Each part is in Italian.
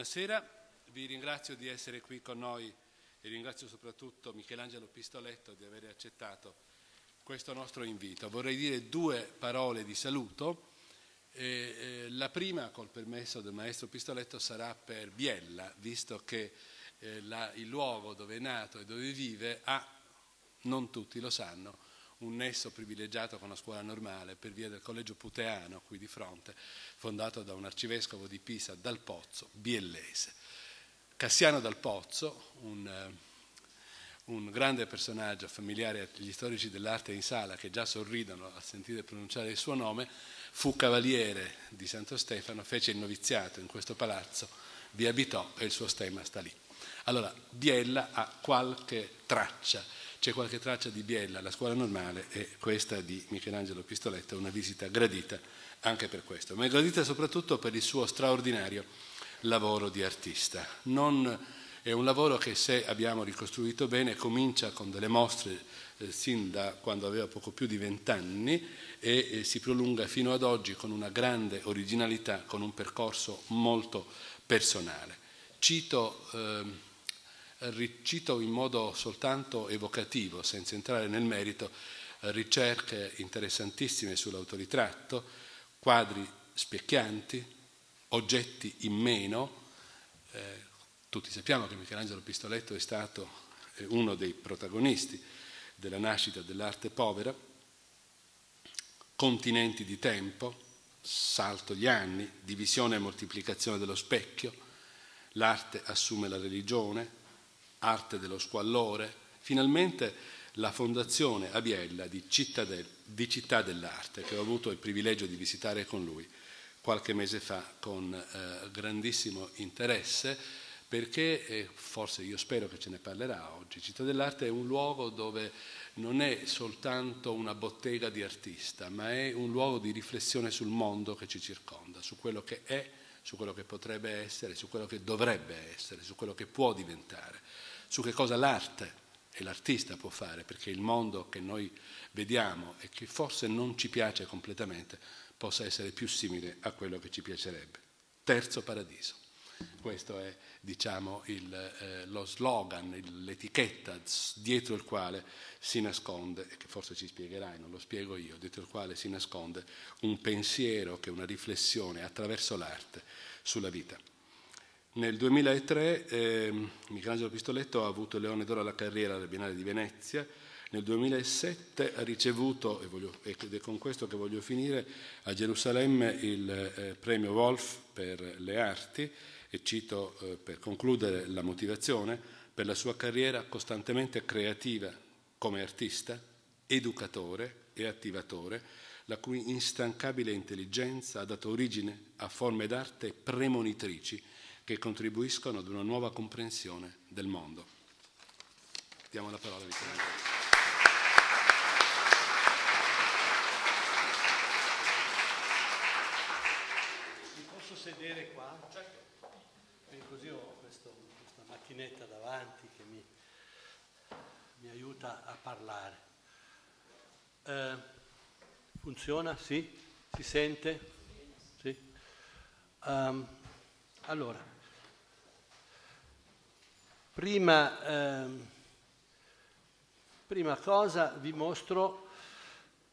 Buonasera, vi ringrazio di essere qui con noi e ringrazio soprattutto Michelangelo Pistoletto di aver accettato questo nostro invito. Vorrei dire due parole di saluto. Eh, eh, la prima, col permesso del maestro Pistoletto, sarà per Biella, visto che eh, la, il luogo dove è nato e dove vive ha, non tutti lo sanno, un nesso privilegiato con la scuola normale per via del collegio puteano qui di fronte, fondato da un arcivescovo di Pisa, Dal Pozzo, biellese. Cassiano Dal Pozzo, un, eh, un grande personaggio familiare agli storici dell'arte in sala che già sorridono a sentire pronunciare il suo nome, fu cavaliere di Santo Stefano, fece il noviziato in questo palazzo, vi abitò e il suo stemma sta lì. Allora, Biella ha qualche traccia c'è qualche traccia di Biella la scuola normale e questa di Michelangelo Pistoletta una visita gradita anche per questo, ma è gradita soprattutto per il suo straordinario lavoro di artista. Non è un lavoro che se abbiamo ricostruito bene comincia con delle mostre eh, sin da quando aveva poco più di vent'anni e eh, si prolunga fino ad oggi con una grande originalità, con un percorso molto personale. Cito eh, Ricito in modo soltanto evocativo, senza entrare nel merito, ricerche interessantissime sull'autoritratto, quadri specchianti, oggetti in meno. Eh, tutti sappiamo che Michelangelo Pistoletto è stato eh, uno dei protagonisti della nascita dell'arte povera, continenti di tempo, salto gli anni, divisione e moltiplicazione dello specchio, l'arte assume la religione, Arte dello squallore, finalmente la Fondazione Abiella di Città, di Città dell'Arte, che ho avuto il privilegio di visitare con lui qualche mese fa con eh, grandissimo interesse, perché eh, forse io spero che ce ne parlerà oggi. Città dell'Arte è un luogo dove non è soltanto una bottega di artista, ma è un luogo di riflessione sul mondo che ci circonda, su quello che è, su quello che potrebbe essere, su quello che dovrebbe essere, su quello che può diventare su che cosa l'arte e l'artista può fare, perché il mondo che noi vediamo e che forse non ci piace completamente possa essere più simile a quello che ci piacerebbe. Terzo paradiso. Questo è diciamo, il, eh, lo slogan, l'etichetta dietro il quale si nasconde, e che forse ci spiegherai, non lo spiego io, dietro il quale si nasconde un pensiero che è una riflessione attraverso l'arte sulla vita. Nel 2003 eh, Michelangelo Pistoletto ha avuto il Leone d'Oro alla carriera alla Biennale di Venezia, nel 2007 ha ricevuto, ed è con questo che voglio finire, a Gerusalemme il eh, premio Wolf per le arti e cito eh, per concludere la motivazione, per la sua carriera costantemente creativa come artista, educatore e attivatore, la cui instancabile intelligenza ha dato origine a forme d'arte premonitrici che contribuiscono ad una nuova comprensione del mondo. Diamo la parola a Vittorio. Mi posso sedere qua? Certo. così ho questo, questa macchinetta davanti che mi, mi aiuta a parlare. Eh, funziona? Sì? Si sente? Sì. Um, allora, Prima, eh, prima cosa vi mostro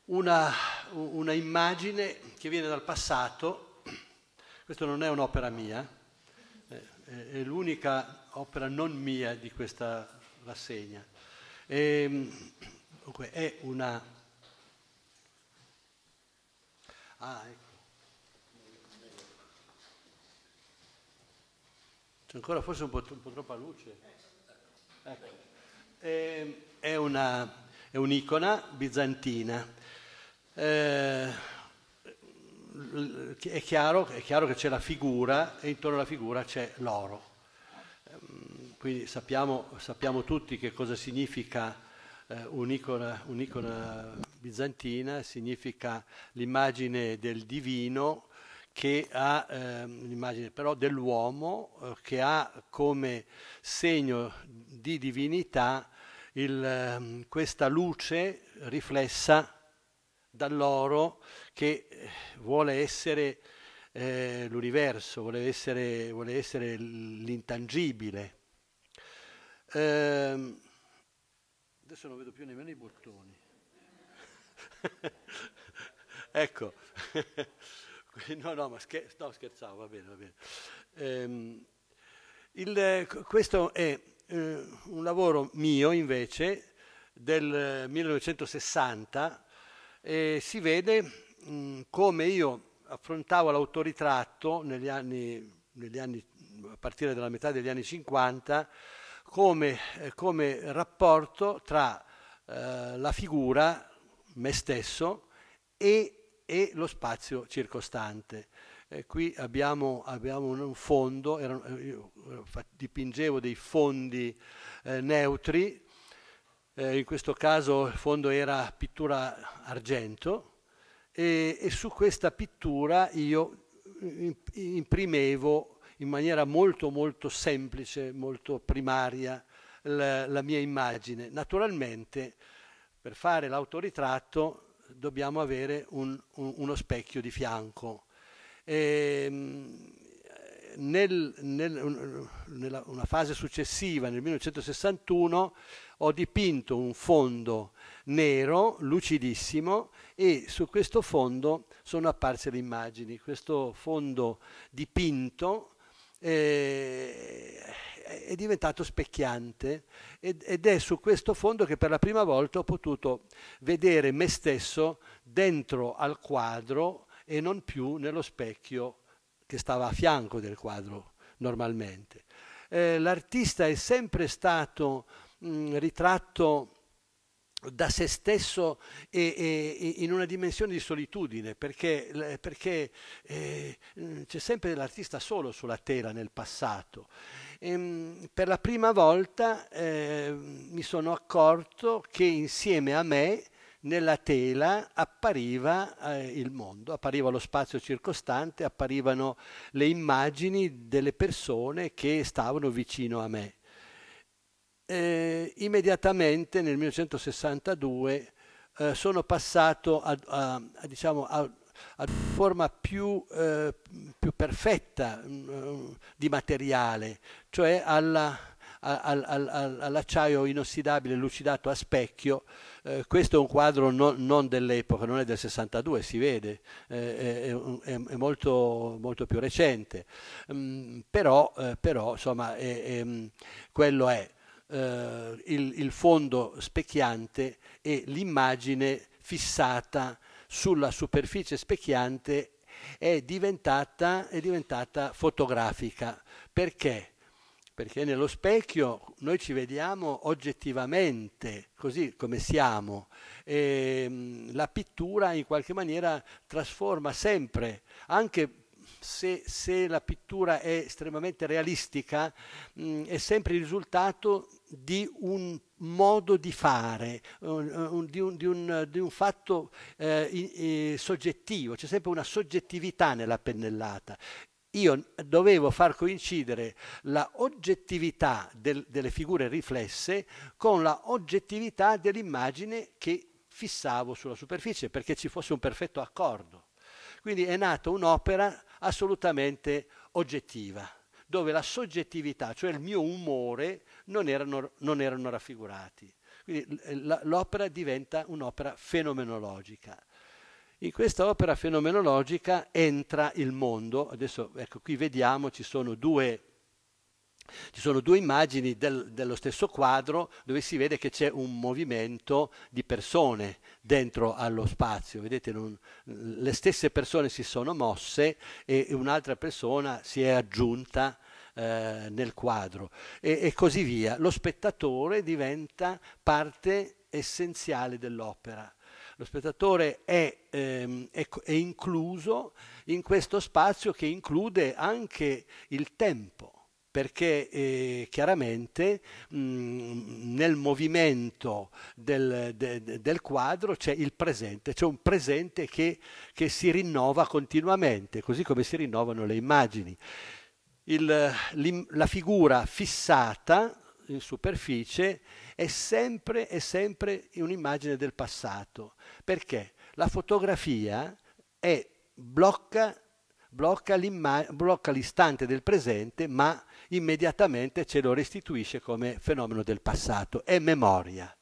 una, una, immagine che viene dal passato, questa non è un'opera mia, è l'unica opera non mia di questa rassegna. E, ehm, dunque, è una... Ah, ecco. C'è ancora forse un po', un po troppa luce. Ecco. Ehm, è, una, è un'icona bizantina. Eh, è, chiaro, è chiaro che c'è la figura e intorno alla figura c'è l'oro. Ehm, quindi sappiamo, sappiamo tutti che cosa significa eh, un'icona, un'icona bizantina, significa l'immagine del divino che ha l'immagine ehm, però dell'uomo eh, che ha come segno di divinità il, ehm, questa luce riflessa dall'oro che eh, vuole essere eh, l'universo, vuole essere, vuole essere l'intangibile. Eh, adesso non vedo più nemmeno i bottoni. ecco. No, no, ma scher- no, scherzavo, va bene, va bene. Ehm, il, eh, questo è eh, un lavoro mio invece del 1960 eh, e si vede mh, mm, come io affrontavo l'autoritratto negli anni, negli anni, a partire dalla metà degli anni 50 come, eh, come rapporto tra eh, la figura, me stesso, e e lo spazio circostante. Eh, qui abbiamo, abbiamo, un fondo, erano, eh, eh, dipingevo dei fondi eh, neutri, eh, in questo caso il fondo era pittura argento e, e su questa pittura io eh, imprimevo in maniera molto molto semplice, molto primaria la, la mia immagine. Naturalmente per fare l'autoritratto dobbiamo avere un, un, uno specchio di fianco. E, ehm, nel, nel, nella, una fase successiva, nel 1961, ho dipinto un fondo nero, lucidissimo, e su questo fondo sono apparse le immagini. Questo fondo dipinto eh, è diventato specchiante ed, è su questo fondo che per la prima volta ho potuto vedere me stesso dentro al quadro e non più nello specchio che stava a fianco del quadro normalmente. Eh, l'artista è sempre stato mh, mm, ritratto da se stesso e, e, in una dimensione di solitudine, perché, perché eh, mm, c'è sempre l'artista solo sulla tela nel passato e, ehm, per la prima volta eh, mi sono accorto che insieme a me nella tela appariva eh, il mondo, appariva lo spazio circostante, apparivano le immagini delle persone che stavano vicino a me. Eh, immediatamente nel 1962 eh, sono passato a, a, a, diciamo, a alla forma più, eh, più perfetta mh, mm, eh, di materiale, cioè alla, al, al, all'acciaio inossidabile lucidato a specchio. Eh, questo è un quadro no, non dell'epoca, non è del 62, si vede, eh, è, è, molto, molto più recente. Mm, però, eh, però, insomma, è, è, mm, quello è. Uh, il, il, fondo specchiante e l'immagine fissata sulla superficie specchiante è diventata, è diventata fotografica. Perché? Perché nello specchio noi ci vediamo oggettivamente, così come siamo. E mm, la pittura in qualche maniera trasforma sempre, anche se, se, la pittura è estremamente realistica, mh, mm, è sempre il risultato di un modo di fare, un, un, di, un, di, un, fatto eh, eh, soggettivo, c'è sempre una soggettività nella pennellata io dovevo far coincidere la oggettività del, delle figure riflesse con la oggettività dell'immagine che fissavo sulla superficie perché ci fosse un perfetto accordo. Quindi è nata un'opera assolutamente oggettiva dove la soggettività, cioè il mio umore, non erano, non erano raffigurati. Quindi eh, l'opera diventa un'opera fenomenologica. In questa opera fenomenologica entra il mondo. Adesso, ecco, qui vediamo, ci sono due, ci sono due immagini del, dello stesso quadro dove si vede che c'è un movimento di persone dentro allo spazio. Vedete, non, le stesse persone si sono mosse e un'altra persona si è aggiunta eh, nel quadro e, e così via. Lo spettatore diventa parte essenziale dell'opera lo spettatore è, ehm, è, è, incluso in questo spazio che include anche il tempo perché eh, chiaramente mh, nel movimento del, de, del quadro c'è il presente, c'è un presente che, che si rinnova continuamente, così come si rinnovano le immagini il, la figura fissata in superficie è sempre, è sempre un'immagine del passato, perché la fotografia è, blocca, blocca, blocca l'istante del presente, ma immediatamente ce lo restituisce come fenomeno del passato, è memoria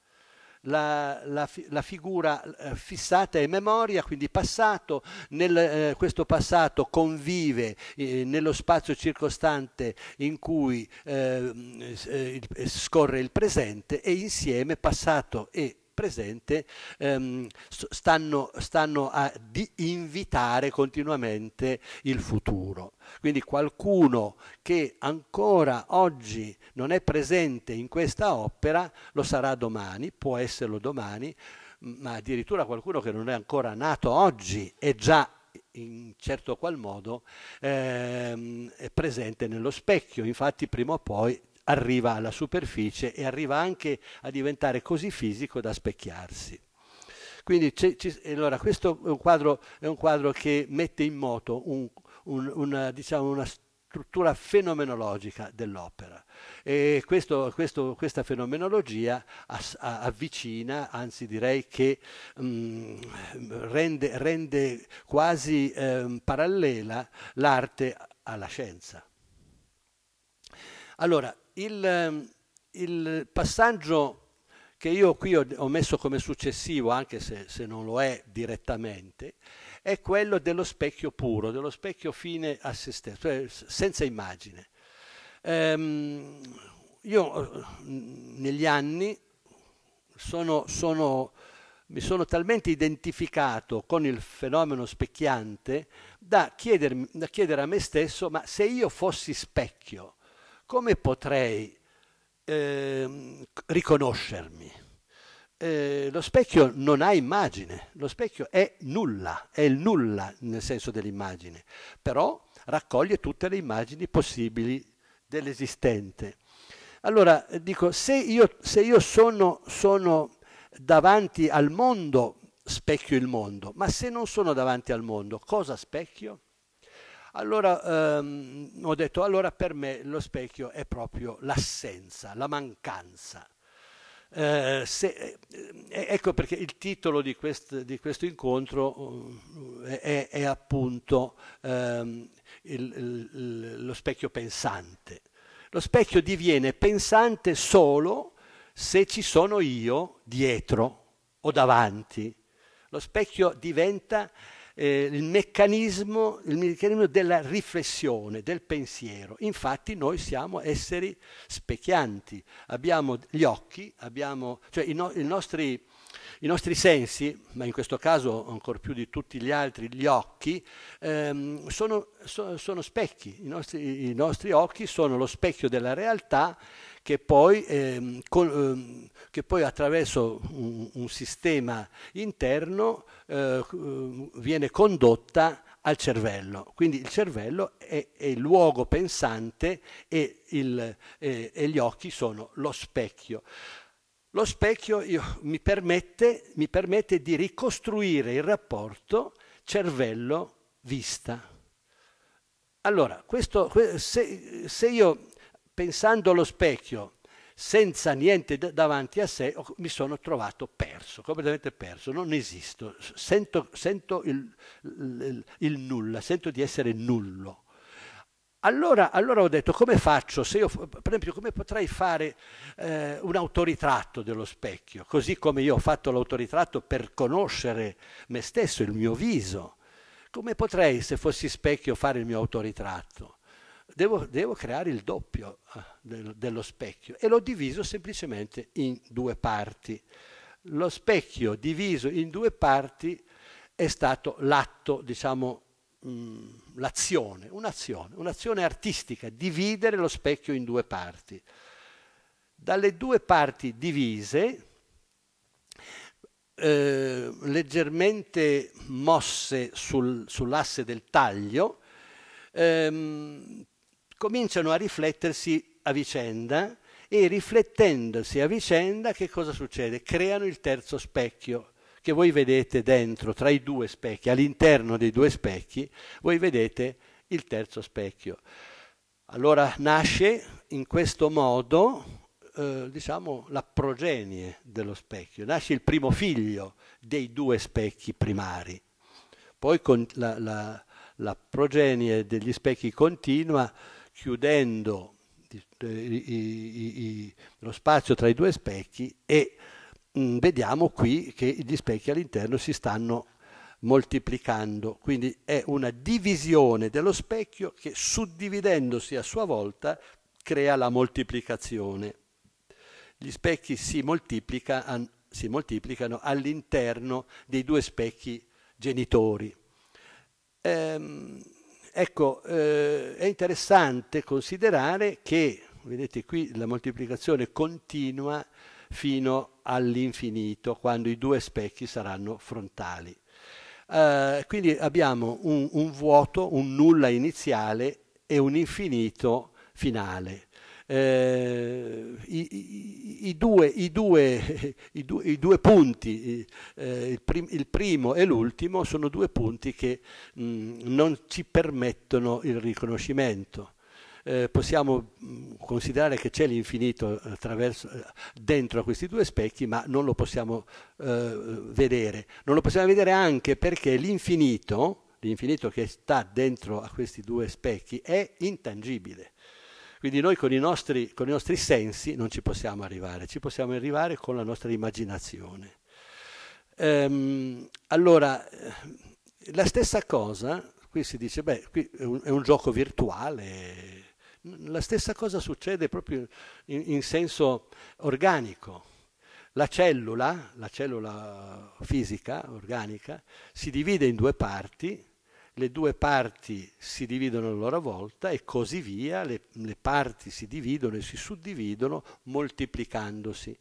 la, la, la figura eh, fissata è memoria, quindi passato, nel, eh, questo passato convive eh, nello spazio circostante in cui eh, mm, eh, eh scorre il presente e insieme passato e presente ehm, stanno, stanno, a invitare continuamente il futuro. Quindi qualcuno che ancora oggi non è presente in questa opera lo sarà domani, può esserlo domani, ma addirittura qualcuno che non è ancora nato oggi è già in certo qual modo ehm, è presente nello specchio, infatti prima o poi arriva alla superficie e arriva anche a diventare così fisico da specchiarsi. Quindi c- c- allora, questo è un, quadro, è un, quadro, che mette in moto un, un, una, diciamo, una struttura fenomenologica dell'opera. E questo, questo, questa fenomenologia avvicina, anzi direi che mh, mm, rende, rende, quasi eh, parallela l'arte alla scienza. Allora, il, ehm, il passaggio che io qui ho, messo come successivo, anche se, se non lo è direttamente, è quello dello specchio puro, dello specchio fine a se stesso, cioè senza immagine. Ehm, io negli anni sono, sono, mi sono talmente identificato con il fenomeno specchiante da, da chiedere a me stesso, ma se io fossi specchio, come potrei eh, riconoscermi? Eh, lo specchio non ha immagine, lo specchio è nulla, è il nulla nel senso dell'immagine, però raccoglie tutte le immagini possibili dell'esistente. Allora, eh, dico, se io, se io sono, sono davanti al mondo, specchio il mondo, ma se non sono davanti al mondo, cosa specchio? Allora ehm, ho detto, allora per me lo specchio è proprio l'assenza, la mancanza. Eh, se, eh, eh ecco perché il titolo di, quest, di questo incontro eh, è, è, appunto ehm, il, il, lo specchio pensante. Lo specchio diviene pensante solo se ci sono io dietro o davanti. Lo specchio diventa eh, il, meccanismo, il meccanismo della riflessione, del pensiero. Infatti noi siamo esseri specchianti, abbiamo gli occhi, abbiamo, cioè i, no, i nostri... I nostri sensi, ma in questo caso ancora più di tutti gli altri, gli occhi, ehm, sono, so, sono, specchi, I nostri, i nostri occhi sono lo specchio della realtà che poi, ehm, col, ehm, che poi attraverso un, un sistema interno eh, eh, viene condotta al cervello. Quindi il cervello è, è il luogo pensante e, il, eh, e, gli occhi sono lo specchio. Lo specchio io, mi, permette, mi permette di ricostruire il rapporto cervello-vista. Allora, questo, se, se, io pensando allo specchio, senza niente davanti a sé, mi sono trovato perso, completamente perso, non esisto, sento, sento il, il, il, nulla, sento di essere nullo. Allora, allora, ho detto come faccio, io, per esempio come potrei fare eh, un autoritratto dello specchio, così come io ho fatto l'autoritratto per conoscere me stesso, il mio viso, come potrei se fossi specchio fare il mio autoritratto? devo, devo creare il doppio eh, del, dello specchio e l'ho diviso semplicemente in due parti. Lo specchio diviso in due parti è stato l'atto, diciamo, mm, l'azione, un'azione, un'azione artistica, dividere lo specchio in due parti. Dalle due parti divise, eh, leggermente mosse sul, sull'asse del taglio, ehm, cominciano a riflettersi a vicenda e riflettendosi a vicenda che cosa succede? Creano il terzo specchio che voi vedete dentro, tra i due specchi, all'interno dei due specchi, voi vedete il terzo specchio. Allora nasce in questo modo, eh, diciamo, la progenie dello specchio, nasce il primo figlio dei due specchi primari. Poi con la, la, la progenie degli specchi continua chiudendo eh, i, i, lo spazio tra i due specchi e mh, mm, vediamo qui che gli specchi all'interno si stanno moltiplicando, quindi è una divisione dello specchio che suddividendosi a sua volta crea la moltiplicazione. Gli specchi si, moltiplica, si moltiplicano all'interno dei due specchi genitori. Ehm, Ecco, eh, è interessante considerare che, vedete qui, la moltiplicazione continua fino all'infinito, quando i due specchi saranno frontali. Eh, quindi abbiamo un, un vuoto, un nulla iniziale e un infinito finale eh, i, i, due, i, due, due, i, due, punti, eh, il, prim, il, primo e l'ultimo, sono due punti che mh, mm, non ci permettono il riconoscimento. Eh, possiamo mm, considerare che c'è l'infinito eh, dentro a questi due specchi, ma non lo possiamo eh, vedere. Non lo possiamo vedere anche perché l'infinito, l'infinito che sta dentro a questi due specchi, è intangibile. Quindi noi con i, nostri, con i nostri sensi non ci possiamo arrivare, ci possiamo arrivare con la nostra immaginazione. Ehm, allora, eh, la stessa cosa, qui si dice, beh, qui è un, è un gioco virtuale, la stessa cosa succede proprio in, in senso organico. La cellula, la cellula fisica, organica, si divide in due parti, le due parti si dividono a loro volta e così via, le, le parti si dividono e si suddividono moltiplicandosi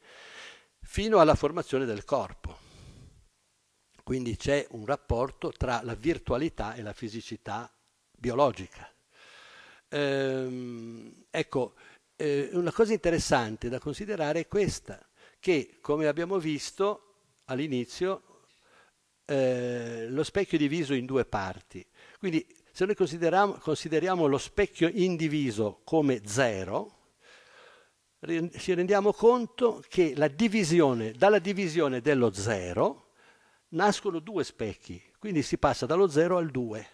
fino alla formazione del corpo. Quindi c'è un rapporto tra la virtualità e la fisicità biologica. Ehm, ecco, eh, una cosa interessante da considerare è questa, che come abbiamo visto all'inizio eh, lo specchio diviso in due parti. Quindi se noi consideriamo, consideriamo lo specchio indiviso come zero, ci rendiamo conto che divisione, dalla divisione dello zero nascono due specchi, quindi si passa dallo zero al due.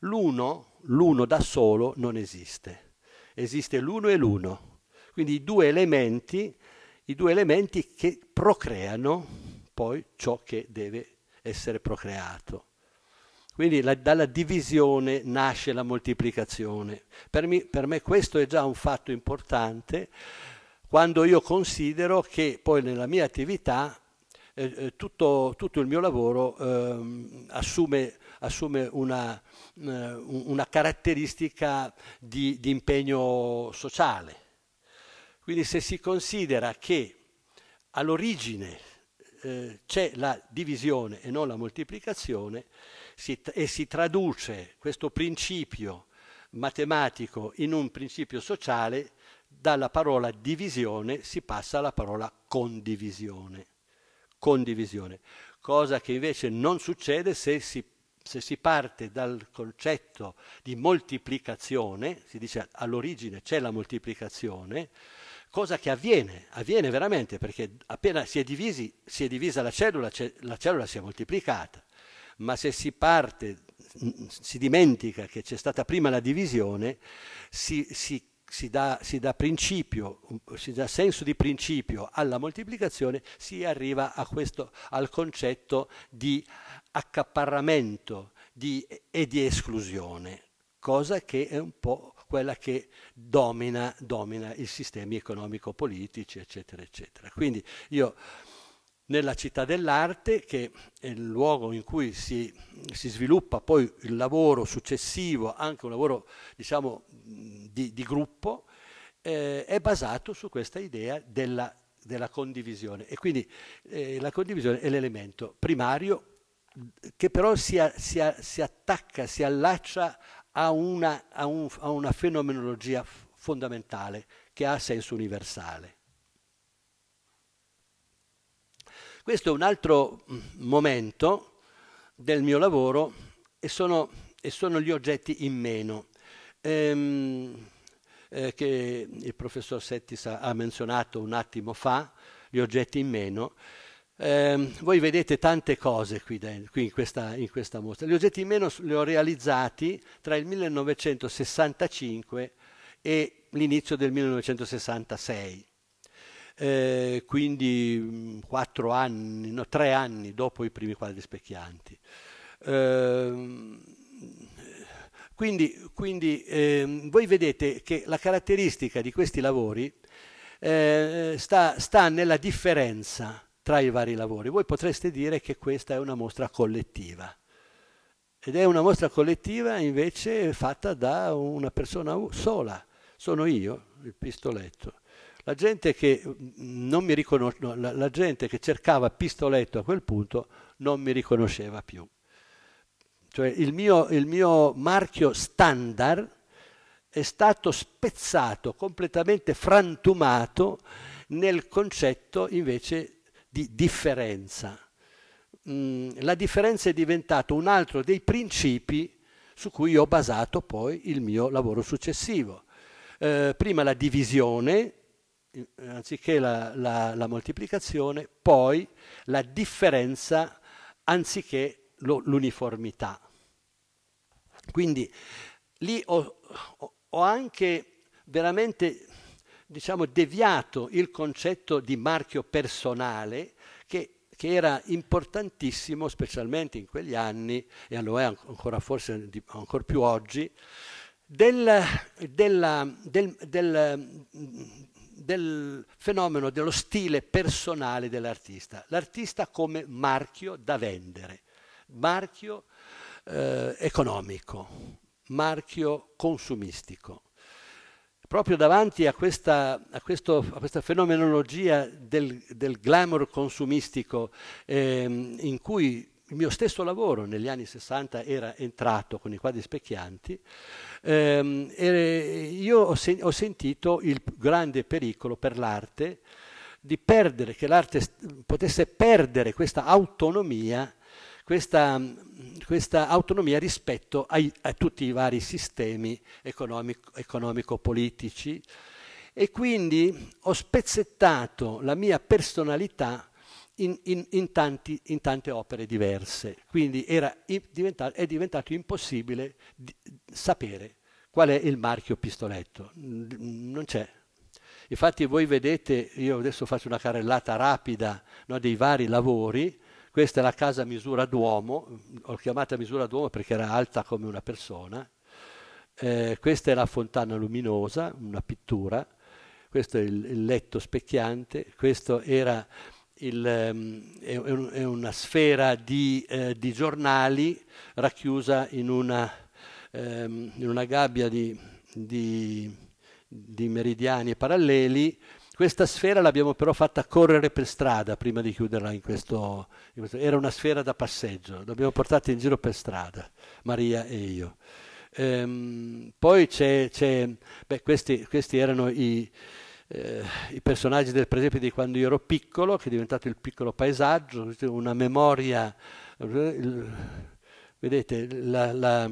L'uno, l'uno da solo, non esiste. Esiste l'uno e l'uno. Quindi i due elementi, i due elementi che procreano poi ciò che deve essere procreato. Quindi la, dalla divisione nasce la moltiplicazione. Per me, per me questo è già un fatto importante quando io considero che poi nella mia attività eh, eh, tutto, tutto, il mio lavoro eh, assume, assume una, eh, una, caratteristica di, di, impegno sociale. Quindi se si considera che all'origine eh, c'è la divisione e non la moltiplicazione si, e si traduce questo principio matematico in un principio sociale, dalla parola divisione si passa alla parola condivisione. Condivisione, cosa che invece non succede se si, se si parte dal concetto di moltiplicazione, si dice all'origine c'è la moltiplicazione, cosa che avviene, avviene veramente perché appena si è, divisi, si è divisa la cellula, la cellula si è moltiplicata, ma se si parte, si dimentica che c'è stata prima la divisione, si, si, si, dà, si dà, principio, si dà senso di principio alla moltiplicazione, si arriva questo, al concetto di accaparramento di, e di esclusione, cosa che è un po' quella che domina, domina i sistemi economico-politici, eccetera, eccetera. Quindi io nella città dell'arte, che è il luogo in cui si, si, sviluppa poi il lavoro successivo, anche un lavoro diciamo, di, di gruppo, eh, è basato su questa idea della, della condivisione. E quindi eh, la condivisione è l'elemento primario che però si, si, si attacca, si allaccia a una, ha un, ha una fenomenologia fondamentale che ha senso universale. Questo è un altro mm, momento del mio lavoro e sono, e sono gli oggetti in meno ehm, eh, che il professor Settis ha menzionato un attimo fa, gli oggetti in meno. Eh, voi vedete tante cose qui, qui in, questa, in, questa, mostra. Gli oggetti in meno li ho realizzati tra il 1965 e l'inizio del 1966. Eh, quindi mm, quattro anni, no, tre anni dopo i primi quadri specchianti. Eh, quindi, quindi ehm, voi vedete che la caratteristica di questi lavori eh, sta, sta nella differenza tra i vari lavori. Voi potreste dire che questa è una mostra collettiva. Ed è una mostra collettiva invece fatta da una persona sola. Sono io, il pistoletto. La gente che, mm, riconos- la, la gente che cercava pistoletto a quel punto non mi riconosceva più. Cioè il mio, il mio marchio standard è stato spezzato, completamente frantumato nel concetto invece di differenza. Mm, la differenza è diventato un altro dei principi su cui ho basato poi il mio lavoro successivo. Eh, prima la divisione, eh, anziché la, la, la, moltiplicazione, poi la differenza anziché lo, l'uniformità. Quindi lì ho, ho anche veramente diciamo, deviato il concetto di marchio personale che, che, era importantissimo, specialmente in quegli anni, e lo è ancora forse di, ancora più oggi, del, della, del, del, del fenomeno dello stile personale dell'artista. L'artista come marchio da vendere, marchio eh, economico, marchio consumistico proprio davanti a questa, a questo, a questa fenomenologia del, del, glamour consumistico ehm, in cui il mio stesso lavoro negli anni 60 era entrato con i quadri specchianti, ehm, io ho, sen- ho sentito il grande pericolo per l'arte di perdere, che l'arte potesse perdere questa autonomia questa, questa autonomia rispetto ai, a tutti i vari sistemi economico-politici e quindi ho spezzettato la mia personalità in, in, in, tanti, in tante opere diverse. Quindi era, è diventato impossibile di, sapere qual è il marchio Pistoletto. Non c'è. Infatti voi vedete, io adesso faccio una carrellata rapida no, dei vari lavori, questa è la casa a misura d'uomo, l'ho chiamata misura d'uomo perché era alta come una persona. Eh, questa è la fontana luminosa, una pittura. Questo è il, il letto specchiante. Questo era il, ehm, è, è, una sfera di, eh, di giornali racchiusa in una, ehm, in una gabbia di, di, di meridiani paralleli questa sfera l'abbiamo però fatta correre per strada prima di chiuderla in questo, in questo era una sfera da passeggio, l'abbiamo portata in giro per strada, Maria e io. Ehm, poi c'è, c'è beh, questi, questi erano i, eh, i personaggi del presepe di quando io ero piccolo, che è diventato il piccolo paesaggio, una memoria, il, vedete, la, la,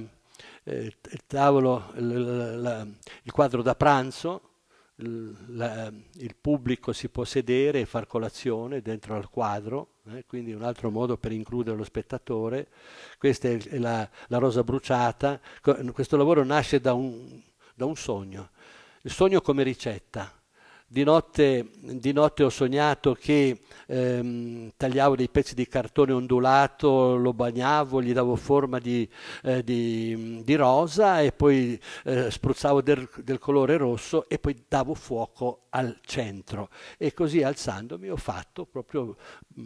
eh, il tavolo, la, il quadro da pranzo, la, il pubblico si può sedere e far colazione dentro al quadro, eh, quindi un altro modo per includere lo spettatore. Questa è la, la rosa bruciata. Questo lavoro nasce da un, da un sogno, il sogno come ricetta. Di notte, di notte, ho sognato che ehm, tagliavo dei pezzi di cartone ondulato, lo bagnavo, gli davo forma di, eh, di, di rosa e poi eh, spruzzavo del, del, colore rosso e poi davo fuoco al centro. E così alzandomi ho fatto, proprio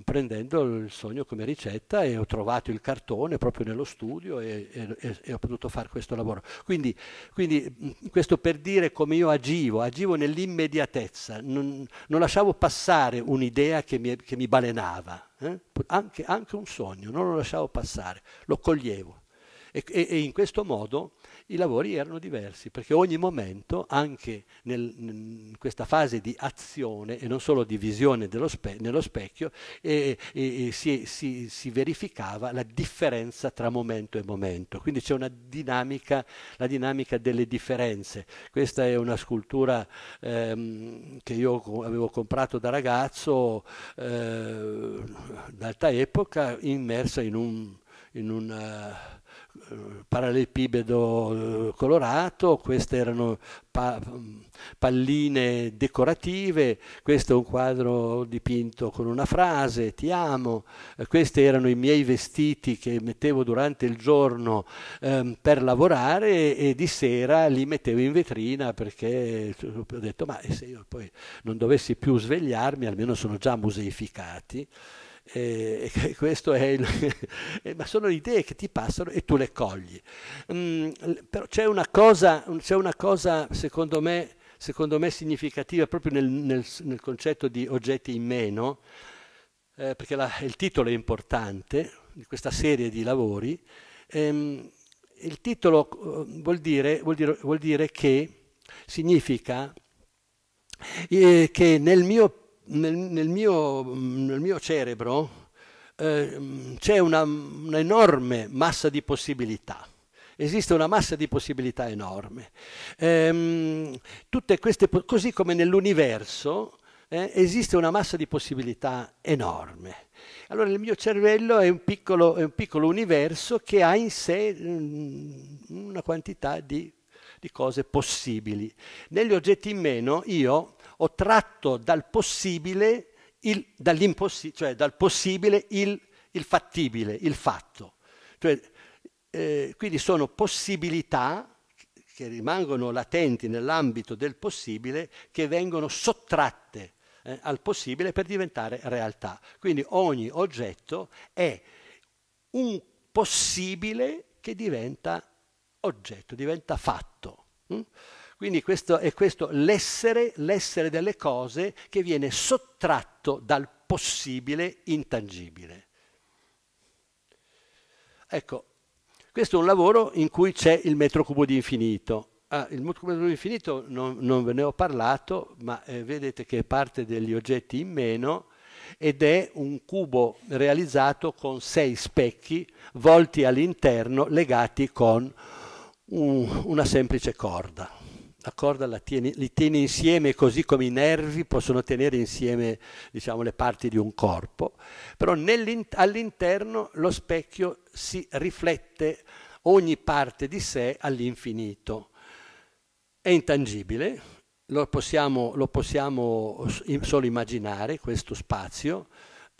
prendendo il sogno come ricetta e ho trovato il cartone proprio nello studio e, e, e ho potuto fare questo lavoro. Quindi, quindi questo per dire come io agivo, agivo nell'immediatezza stessa, non, non lasciavo passare un'idea che mi, che mi balenava, eh? anche, anche, un sogno, non lo lasciavo passare, lo coglievo. E, e, e in questo modo i lavori erano diversi, perché ogni momento, anche nel, in questa fase di azione e non solo di visione spe, nello specchio, eh, eh, si, si, si, verificava la differenza tra momento e momento. Quindi c'è una dinamica, la dinamica delle differenze. Questa è una scultura ehm, che io avevo comprato da ragazzo, eh, d'alta epoca, immersa in un... In una, eh, parallelepipedo eh, colorato, queste erano pa palline decorative, questo è un quadro dipinto con una frase, ti amo, eh, questi erano i miei vestiti che mettevo durante il giorno ehm, per lavorare e di sera li mettevo in vetrina perché eh, ho detto ma se io poi non dovessi più svegliarmi almeno sono già museificati eh, questo è il, eh, ma sono idee che ti passano e tu le cogli. Mm, però c'è una, cosa, c'è una cosa, secondo me, secondo me significativa proprio nel, nel, nel, concetto di oggetti in meno, eh, perché la, il titolo è importante di questa serie di lavori. Ehm, il titolo eh, vuol dire, vuol dire, vuol dire che significa eh, che nel mio nel, nel, mio, nel mio cerebro eh, c'è una, un'enorme massa di possibilità esiste una massa di possibilità enorme. Ehm, queste, così come nell'universo eh, esiste una massa di possibilità enorme. Allora il mio cervello è un piccolo, è un piccolo universo che ha in sé mh, mm, una quantità di, di cose possibili. Negli oggetti in meno io ho tratto dal possibile il, cioè dal possibile il, il fattibile, il fatto. Cioè, eh, quindi sono possibilità che rimangono latenti nell'ambito del possibile, che vengono sottratte eh, al possibile per diventare realtà. Quindi ogni oggetto è un possibile che diventa oggetto, diventa fatto. Mm? Quindi questo è questo l'essere, l'essere delle cose che viene sottratto dal possibile intangibile. Ecco, questo è un lavoro in cui c'è il metro cubo di infinito. Ah, il metro cubo di infinito non, non ve ne ho parlato, ma eh, vedete che è parte degli oggetti in meno ed è un cubo realizzato con sei specchi volti all'interno legati con un, una semplice corda la corda tiene, li tiene insieme così come i nervi possono tenere insieme diciamo, le parti di un corpo, però all'interno lo specchio si riflette ogni parte di sé all'infinito. È intangibile, lo possiamo, lo possiamo solo immaginare questo spazio,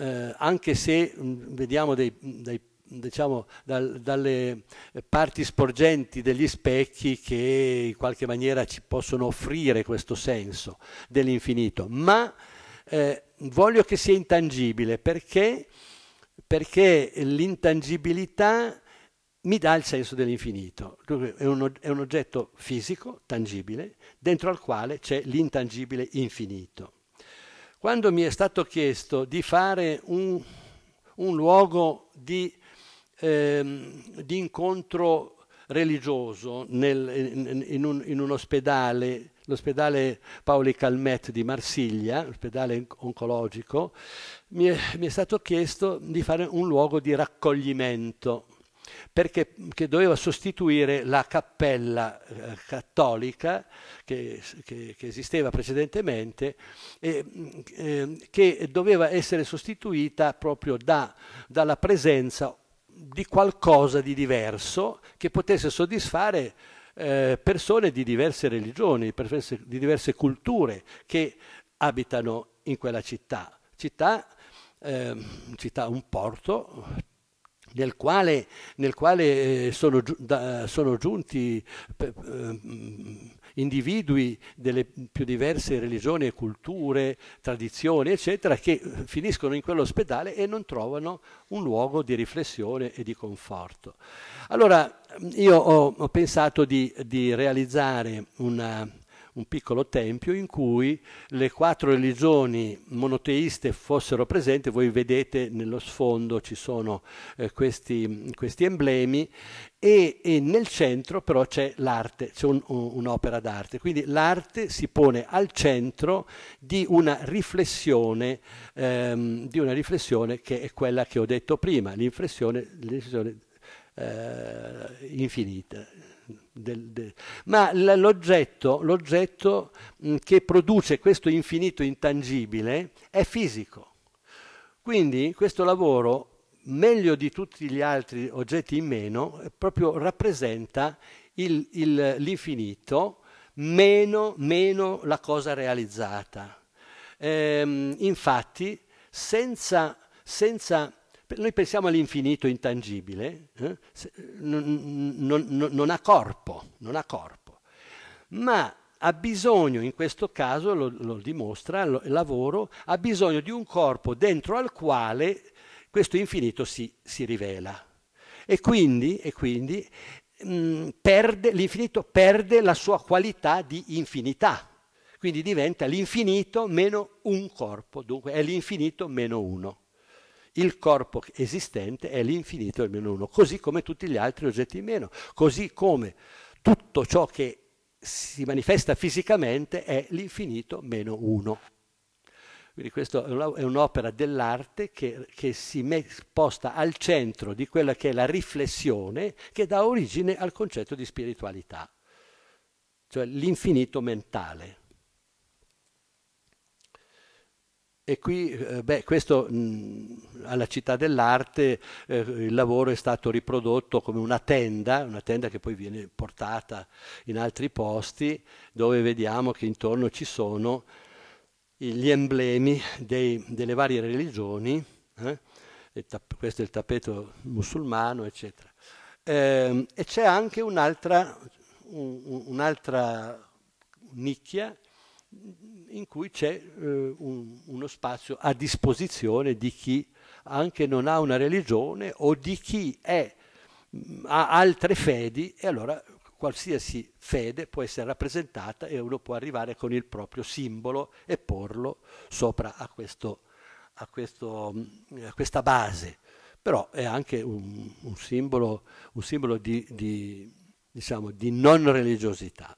eh, anche se mh, vediamo dei, dei, diciamo, dal, dalle parti sporgenti degli specchi che in qualche maniera ci possono offrire questo senso dell'infinito, ma eh, voglio che sia intangibile perché, perché l'intangibilità mi dà il senso dell'infinito. È un, è un oggetto fisico, tangibile, dentro al quale c'è l'intangibile infinito. Quando mi è stato chiesto di fare un, un luogo di ehm, di incontro religioso nel, in, in, un, in, un, ospedale, l'ospedale Paoli Calmet di Marsiglia, l'ospedale oncologico, mi è, mi è, stato chiesto di fare un luogo di raccoglimento perché che doveva sostituire la cappella eh, cattolica che, che, che, esisteva precedentemente e eh, che doveva essere sostituita proprio da, dalla presenza di qualcosa di diverso che potesse soddisfare eh, persone di diverse religioni, di diverse culture che abitano in quella città. Città, eh, città un porto nel quale, nel quale eh, sono, sono, giunti ehm, individui delle più diverse religioni e culture, tradizioni, eccetera, che finiscono in quell'ospedale e non trovano un luogo di riflessione e di conforto. Allora io ho, ho pensato di, di realizzare una, un piccolo tempio in cui le quattro religioni monoteiste fossero presenti, voi vedete nello sfondo ci sono eh, questi, questi, emblemi e, e, nel centro però c'è l'arte, c'è un, un, un'opera d'arte, quindi l'arte si pone al centro di una riflessione, ehm, di una riflessione che è quella che ho detto prima, l'inflessione, eh, infinita del, del, ma l'oggetto, l'oggetto mm, che produce questo infinito intangibile è fisico. Quindi questo lavoro, meglio di tutti gli altri oggetti in meno, eh, proprio rappresenta il, il, l'infinito meno, meno, la cosa realizzata. Ehm, infatti, senza, senza noi pensiamo all'infinito intangibile, eh? non, non, non, ha corpo, non, ha corpo, ma ha bisogno, in questo caso lo, lo dimostra lo, il lavoro, ha bisogno di un corpo dentro al quale questo infinito si, si rivela. E quindi, e quindi mh, mm, perde, l'infinito perde la sua qualità di infinità quindi diventa l'infinito meno un corpo, dunque è l'infinito meno uno il corpo esistente è l'infinito e meno uno, così come tutti gli altri oggetti in meno, così come tutto ciò che si manifesta fisicamente è l'infinito meno uno. Quindi questa è un'opera dell'arte che, che si met, posta al centro di quella che è la riflessione che dà origine al concetto di spiritualità, cioè l'infinito mentale. E qui, eh, beh, questo mh, mm, alla città dell'arte eh, il lavoro è stato riprodotto come una tenda, una tenda che poi viene portata in altri posti, dove vediamo che intorno ci sono gli emblemi dei, delle varie religioni, eh? questo è il tappeto musulmano, eccetera. Eh, e c'è anche un'altra, un, un'altra nicchia in cui c'è eh, un, uno spazio a disposizione di chi anche non ha una religione o di chi è, ha altre fedi e allora qualsiasi fede può essere rappresentata e uno può arrivare con il proprio simbolo e porlo sopra a, questo, a, questo, a questa base. Però è anche un, un simbolo, un simbolo di, di, diciamo, di non religiosità.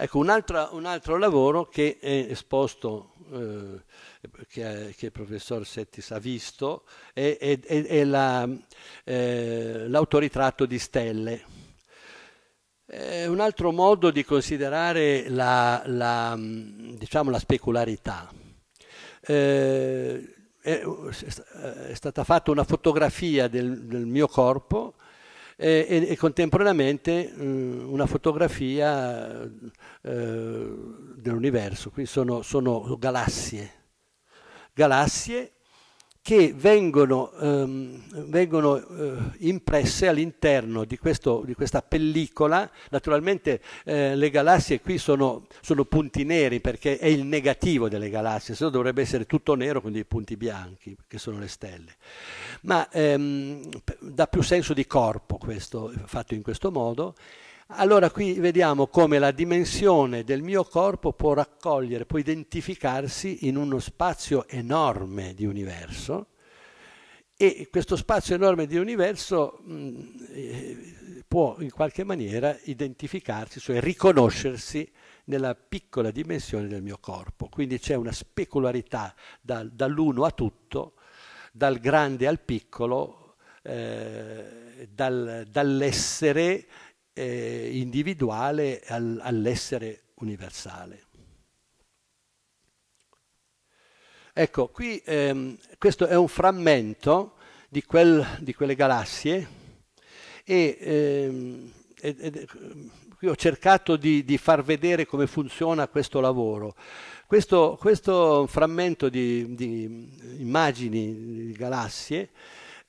Ecco, un altro, un altro lavoro che è esposto, eh, che, che, il professor Settis ha visto, è, è, è la, eh, l'autoritratto di stelle. È un altro modo di considerare la, la, diciamo, la specularità. Eh, è, è, stata fatta una fotografia del, del mio corpo e, eh, e, e contemporaneamente mh, mm, una fotografia eh, dell'universo, qui sono, sono, galassie, galassie che vengono, ehm, vengono eh, impresse all'interno di, di, questa pellicola, naturalmente eh, le galassie qui sono, sono punti neri perché è il negativo delle galassie, se no dovrebbe essere tutto nero con dei punti bianchi che sono le stelle, ma ehm, dà più senso di corpo questo, fatto in questo modo, allora qui vediamo come la dimensione del mio corpo può raccogliere, può identificarsi in uno spazio enorme di universo e questo spazio enorme di universo mm, eh, può in qualche maniera identificarsi, cioè riconoscersi nella piccola dimensione del mio corpo. Quindi c'è una specularità dall'uno a tutto, dal grande al piccolo, eh, dal, dall'essere eh, individuale al, all'essere universale. Ecco, qui ehm, questo è un frammento di, quel, di quelle galassie e ehm, ed, ed, qui ho cercato di, di, far vedere come funziona questo lavoro. Questo, questo frammento di, di immagini di galassie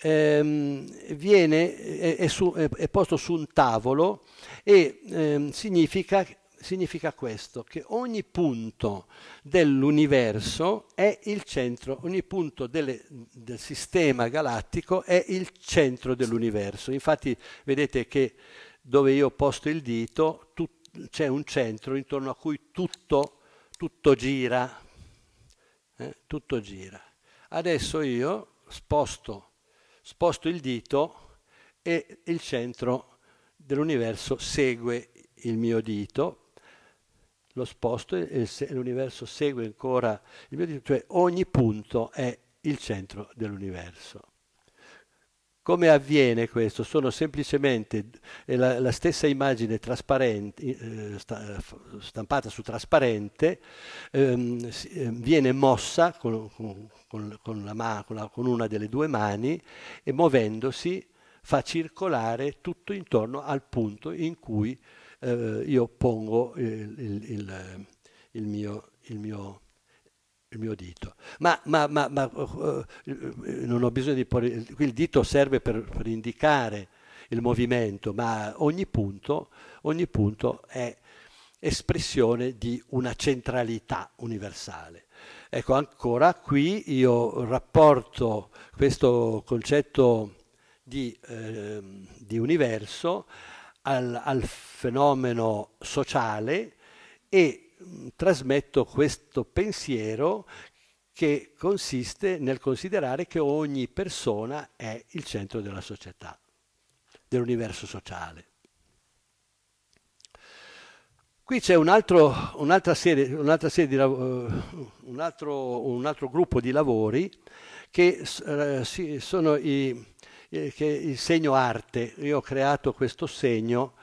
ehm, viene, è, è, su, è, è, posto su un tavolo e ehm, significa, significa questo, che ogni punto dell'universo è il centro, ogni punto delle, del sistema galattico è il centro dell'universo. Infatti vedete che dove io posto il dito c'è un centro intorno a cui tutto, tutto gira. Eh, tutto gira. Adesso io sposto sposto il dito e il centro dell'universo segue il mio dito, lo sposto e l'universo segue ancora il mio dito, cioè ogni punto è il centro dell'universo. Come avviene questo? Sono semplicemente eh, la, la stessa immagine eh, stampata su trasparente, ehm, ehm, viene mossa con, con, con, la, la, con una delle due mani e muovendosi fa circolare tutto intorno al punto in cui eh, io pongo il, il, il, mio, il, mio, il mio dito. Ma, ma, ma, ma uh, non ho bisogno di porre. Qui il dito serve per, per indicare il movimento, ma ogni punto, ogni punto, è espressione di una centralità universale. Ecco, ancora qui io rapporto questo concetto di, eh, di universo al, al fenomeno sociale e trasmetto questo pensiero che consiste nel considerare che ogni persona è il centro della società, dell'universo sociale. Qui c'è un altro, un'altra serie, un'altra serie di, eh, un, altro, un, altro, gruppo di lavori che eh, sono i, eh, che il segno arte. Io ho creato questo segno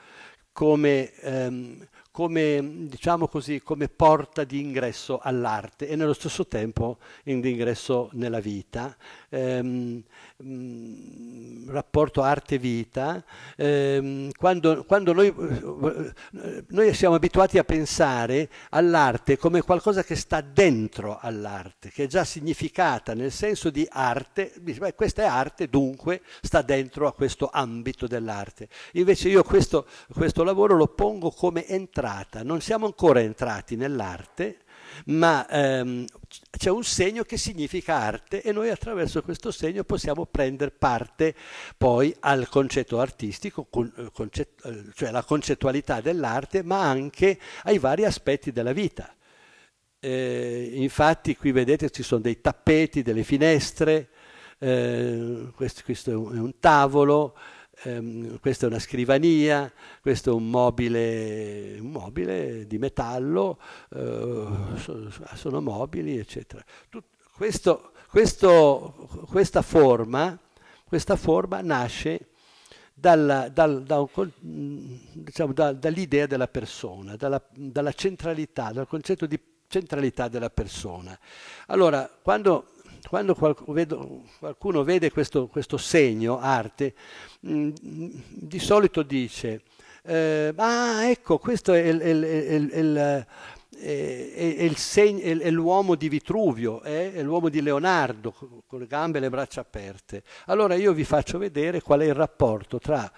come ehm, come, diciamo così, come porta di ingresso all'arte e nello stesso tempo di ingresso nella vita. Ehm, Mm, rapporto arte-vita, ehm, quando, quando noi, eh, noi, siamo abituati a pensare all'arte come qualcosa che sta dentro all'arte, che è già significata nel senso di arte, beh, questa è arte, dunque sta dentro a questo ambito dell'arte. Invece io questo, questo lavoro lo pongo come entrata, non siamo ancora entrati nell'arte, ma ehm, c'è un segno che significa arte e noi attraverso questo segno possiamo prendere parte poi al concetto artistico, eh, concet- eh, cioè alla concettualità dell'arte, ma anche ai vari aspetti della vita. Eh, infatti qui vedete ci sono dei tappeti, delle finestre, eh, questo, questo è un tavolo, ehm, questa è una scrivania, questo è un mobile, un mobile di metallo, eh, sono, mobili, eccetera. Tut, questo, questo, questa, forma, questa, forma, nasce dalla, dal, da un, diciamo, da, dall'idea della persona, dalla, dalla centralità, dal concetto di centralità della persona. Allora, quando quando qualcuno vede questo, questo segno, arte, mm, di solito dice, eh, ah ecco, questo è, il, il, il, è, è l'uomo di Vitruvio, eh? è l'uomo di Leonardo, con le gambe e le braccia aperte. Allora io vi faccio vedere qual è il rapporto tra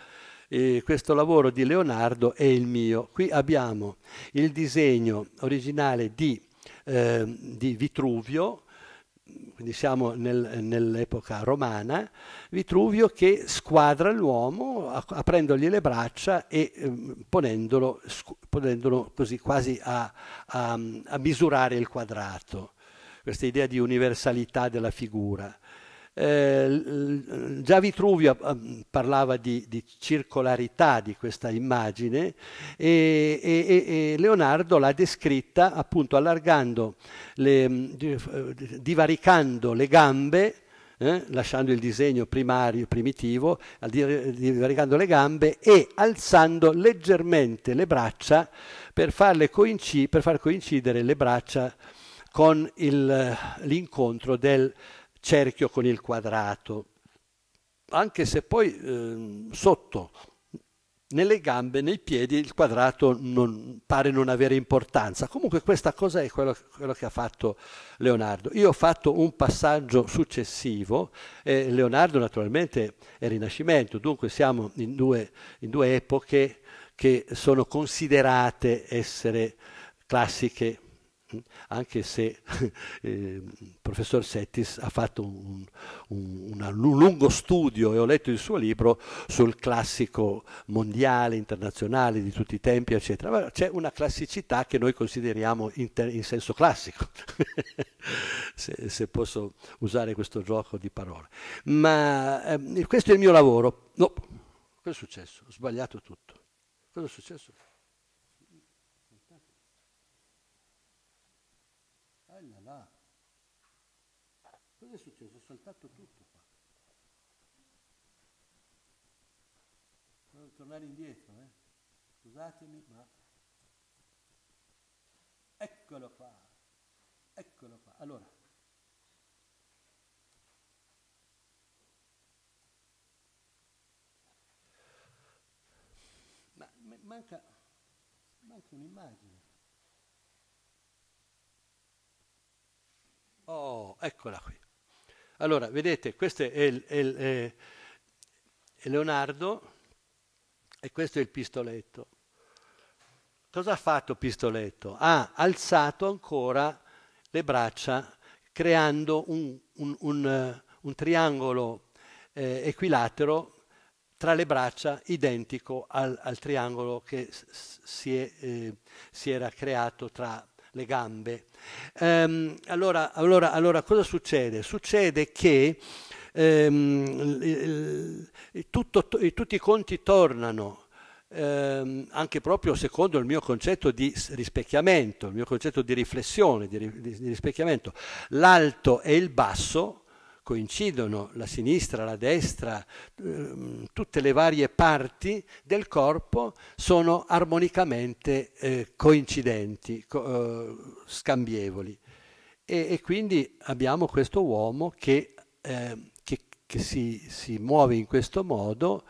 eh, questo lavoro di Leonardo e il mio. Qui abbiamo il disegno originale di, eh, di Vitruvio, quindi siamo nel, nell'epoca romana, Vitruvio che squadra l'uomo aprendogli le braccia e ehm, ponendolo, ponendolo, così quasi a, a, a misurare il quadrato questa idea di universalità della figura. Eh, già Vitruvio eh, parlava di, di, circolarità di questa immagine e, e, e Leonardo l'ha descritta appunto allargando, le, mm, eh, divaricando le gambe eh, lasciando il disegno primario, primitivo, divaricando le gambe e alzando leggermente le braccia per, coinci- per far coincidere le braccia con l'incontro del cerchio con il quadrato, anche se poi eh, sotto nelle gambe, nei piedi, il quadrato non, pare non avere importanza. Comunque questa cosa è quello, quello, che ha fatto Leonardo. Io ho fatto un passaggio successivo, eh, Leonardo naturalmente è Rinascimento, dunque siamo in due, in due epoche che sono considerate essere classiche anche se eh, il professor Settis ha fatto un, un, un, lungo studio e ho letto il suo libro sul classico mondiale, internazionale di tutti i tempi, eccetera. Ma c'è una classicità che noi consideriamo in, te- in senso classico, se, se, posso usare questo gioco di parole. Ma eh, questo è il mio lavoro. No, cosa è successo? Ho sbagliato tutto. Cosa è successo? fatto tutto qua. Devo tornare indietro, eh? scusatemi, ma eccolo qua, eccolo qua. Allora, ma manca, manca un'immagine. Oh, eccola qui. Allora, vedete, questo è, il, è, il, è Leonardo e questo è il pistoletto. Cosa ha fatto Pistoletto? Ha alzato ancora le braccia creando un, un, un, eh, un triangolo eh, equilatero tra le braccia identico al, al triangolo che si, è, eh, si, era creato tra le gambe. Ehm, allora, allora, allora, cosa succede? Succede che ehm, tutto, tutti i conti tornano. Ehm, anche proprio secondo il mio concetto di rispecchiamento, il mio concetto di riflessione, di, di, di rispecchiamento, l'alto e il basso coincidono la sinistra, la destra, ehm, tutte le varie parti del corpo sono armonicamente eh, coincidenti, eh, scambievoli. E, quindi abbiamo questo uomo che, eh, che, che si, si, muove in questo modo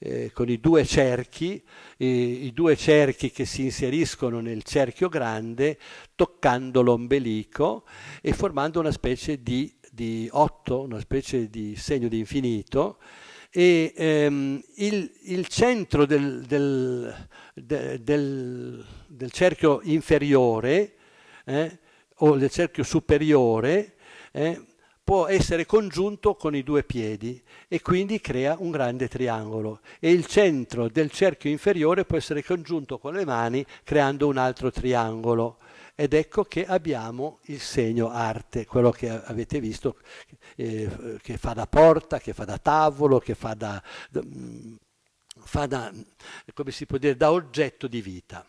eh, con i due cerchi, eh, i due cerchi che si inseriscono nel cerchio grande, toccando l'ombelico e formando una specie di di 8, una specie di segno di infinito, e ehm, il, il, centro del, del, de, del, del cerchio inferiore eh, o del cerchio superiore eh, può essere congiunto con i due piedi e quindi crea un grande triangolo e il centro del cerchio inferiore può essere congiunto con le mani creando un altro triangolo ed ecco che abbiamo il segno arte, quello che avete visto eh, che fa da porta, che fa da tavolo, che fa da, da, mm, fa da, come si può dire, da oggetto di vita.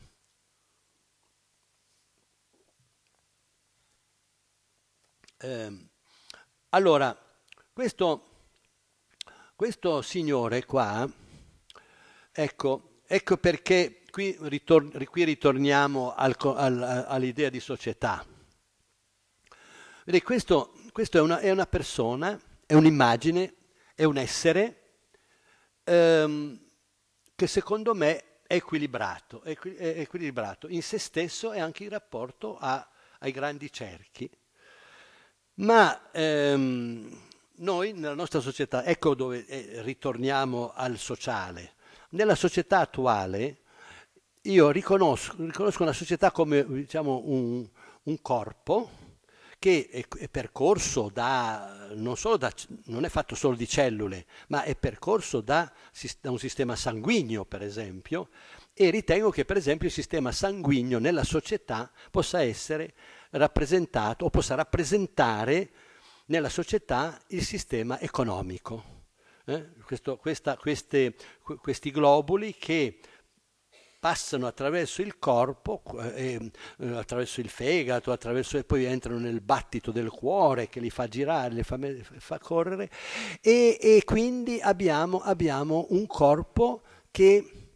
Eh, allora, questo, questo signore qua, ecco, ecco perché qui, ritorn- qui ritorniamo al, al, all'idea di società. Vedi, questo, questo è, una, è, una, persona, è un'immagine, è un essere ehm, che secondo me è equilibrato, è, equi- è equilibrato, in se stesso e anche in rapporto a, ai grandi cerchi. Ma ehm, noi nella nostra società, ecco dove eh, ritorniamo al sociale, nella società attuale io riconosco, riconosco una società come diciamo, un, un corpo che è, è percorso da non, da non, è fatto solo di cellule, ma è percorso da, da un sistema sanguigno, per esempio, e ritengo che per esempio il sistema sanguigno nella società possa essere rappresentato o possa rappresentare nella società il sistema economico. Eh? Questo, questa, queste, questi globuli che passano attraverso il corpo, eh, eh, attraverso il fegato, attraverso, e poi entrano nel battito del cuore che li fa girare, li fa, fa correre e, e quindi abbiamo, abbiamo, un corpo che,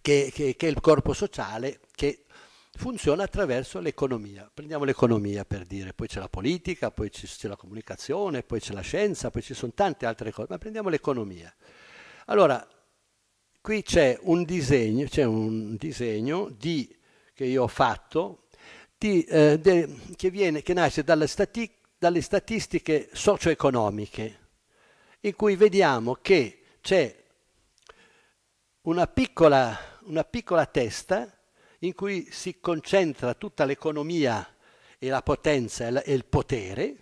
che, che, che è il corpo sociale che funziona attraverso l'economia. Prendiamo l'economia per dire, poi c'è la politica, poi c'è la comunicazione, poi c'è la scienza, poi ci sono tante altre cose, ma prendiamo l'economia. Allora, Qui c'è un disegno, c'è un disegno di, che io ho fatto di, eh, de, che, viene, che, nasce stati, dalle statistiche socio-economiche, in cui vediamo che c'è una piccola, una piccola testa in cui si concentra tutta l'economia e la potenza e il potere,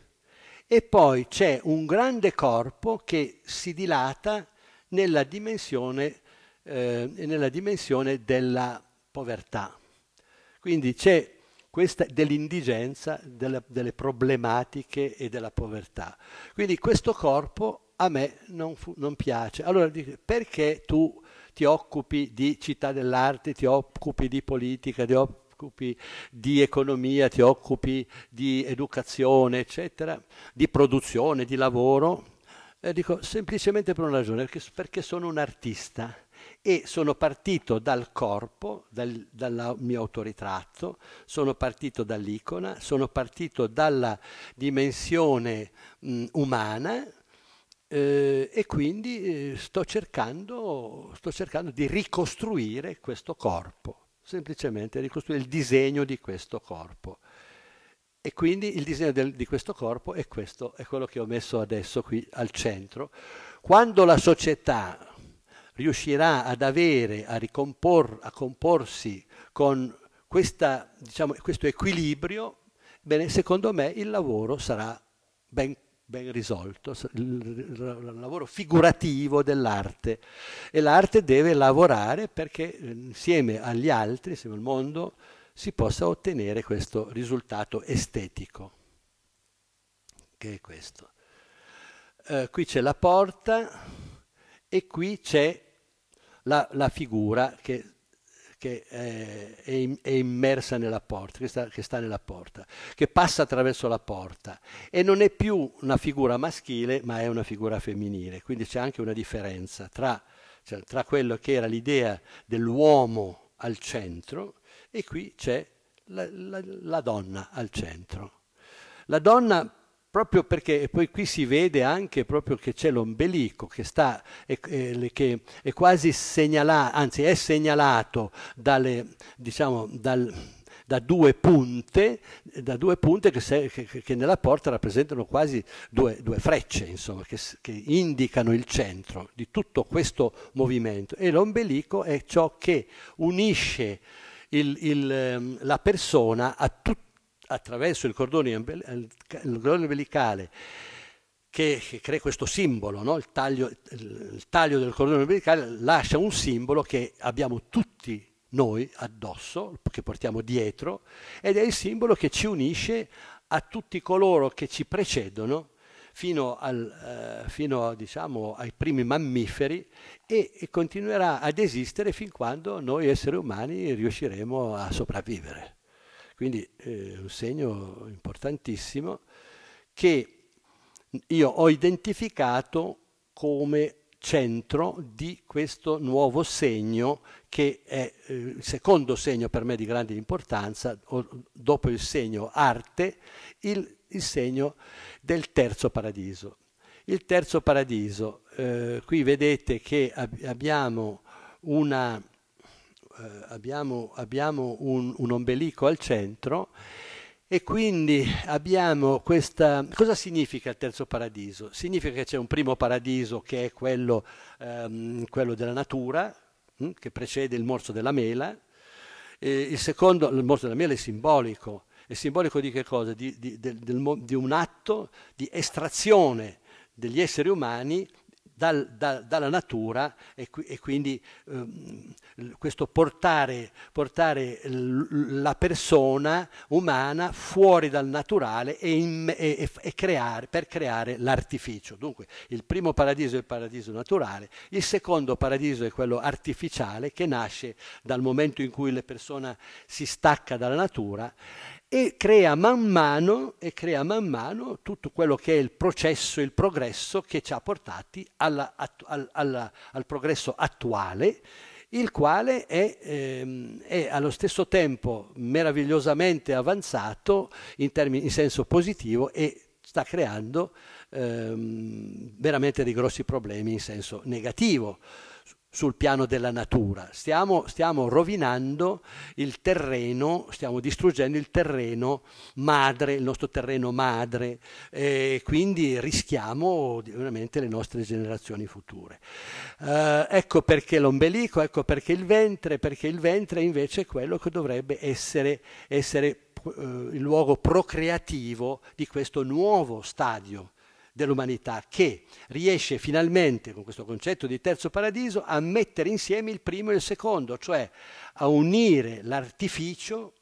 e poi c'è un grande corpo che si dilata nella dimensione eh, nella dimensione della povertà. Quindi c'è questa dell'indigenza, della, delle problematiche e della povertà. Quindi questo corpo a me non, fu, non piace. Allora dice, perché tu ti occupi di città dell'arte, ti occupi di politica, ti occupi di economia, ti occupi di educazione, eccetera, di produzione, di lavoro? E dico semplicemente per una ragione, perché, perché sono un artista e sono partito dal corpo, dal, dal mio autoritratto, sono partito dall'icona, sono partito dalla dimensione mh, mm, umana eh, e quindi eh, sto, cercando, sto cercando di ricostruire questo corpo, semplicemente ricostruire il disegno di questo corpo. E quindi il disegno del, di questo corpo è questo, è quello che ho messo adesso qui al centro. Quando la società riuscirà ad avere, a, ricompor, a comporsi con questa, diciamo, questo equilibrio, bene, secondo me il lavoro sarà ben, ben risolto, il, il lavoro figurativo dell'arte. E l'arte deve lavorare perché eh, insieme agli altri, insieme al mondo, si possa ottenere questo risultato estetico, che è questo. Eh, qui c'è la porta e qui c'è la, la figura che, che è, è, immersa nella porta, che sta, che sta nella porta, che passa attraverso la porta e non è più una figura maschile ma è una figura femminile, quindi c'è anche una differenza tra, cioè, tra quello che era l'idea dell'uomo al centro e qui c'è la, la, la donna al centro. La donna proprio perché e poi qui si vede anche proprio che c'è l'ombelico che, sta, eh, che è quasi segnalato, anzi è segnalato dalle, diciamo, dal, da, due punte, da due punte che, se, che, che, nella porta rappresentano quasi due, due frecce, insomma, che, che indicano il centro di tutto questo movimento. E l'ombelico è ciò che unisce il, il, ehm, la persona a tutto attraverso il cordone, il cordone umbilicale che, che, crea questo simbolo, no? il, taglio, il, taglio, del cordone umbilicale lascia un simbolo che abbiamo tutti noi addosso, che portiamo dietro, ed è il simbolo che ci unisce a tutti coloro che ci precedono fino, al, eh, fino diciamo, ai primi mammiferi e, e continuerà ad esistere fin quando noi esseri umani riusciremo a sopravvivere. Quindi eh, un segno importantissimo che io ho identificato come centro di questo nuovo segno che è eh, il secondo segno per me di grande importanza, dopo il segno arte, il, il, segno del terzo paradiso. Il terzo paradiso, eh, qui vedete che ab abbiamo una, eh, abbiamo, abbiamo un, un ombelico al centro e quindi abbiamo questa... Cosa significa il terzo paradiso? Significa che c'è un primo paradiso che è quello, ehm, quello della natura, hm, che precede il morso della mela. E il secondo, il morso della mela è simbolico. È simbolico di che cosa? Di, di, del, del, di un atto di estrazione degli esseri umani dal, da, dalla natura e, e quindi eh, questo portare, portare la persona umana fuori dal naturale e, in, e, e creare, per creare l'artificio. Dunque il primo paradiso è il paradiso naturale, il secondo paradiso è quello artificiale che nasce dal momento in cui la persona si stacca dalla natura e crea man mano, e crea man mano tutto quello che è il processo, il progresso che ci ha portati alla, al, alla, al progresso attuale il quale è, ehm, è, allo stesso tempo meravigliosamente avanzato in, termini, in senso positivo e sta creando ehm, veramente dei grossi problemi in senso negativo sul piano della natura, stiamo, stiamo rovinando il terreno, stiamo distruggendo il terreno madre, il nostro terreno madre, e quindi rischiamo ovviamente le nostre generazioni future. Eh, ecco perché l'ombelico, ecco perché il ventre, perché il ventre invece è quello che dovrebbe essere, essere eh, il luogo procreativo di questo nuovo stadio dell'umanità che riesce finalmente con questo concetto di terzo paradiso a mettere insieme il primo e il secondo, cioè a unire l'artificio,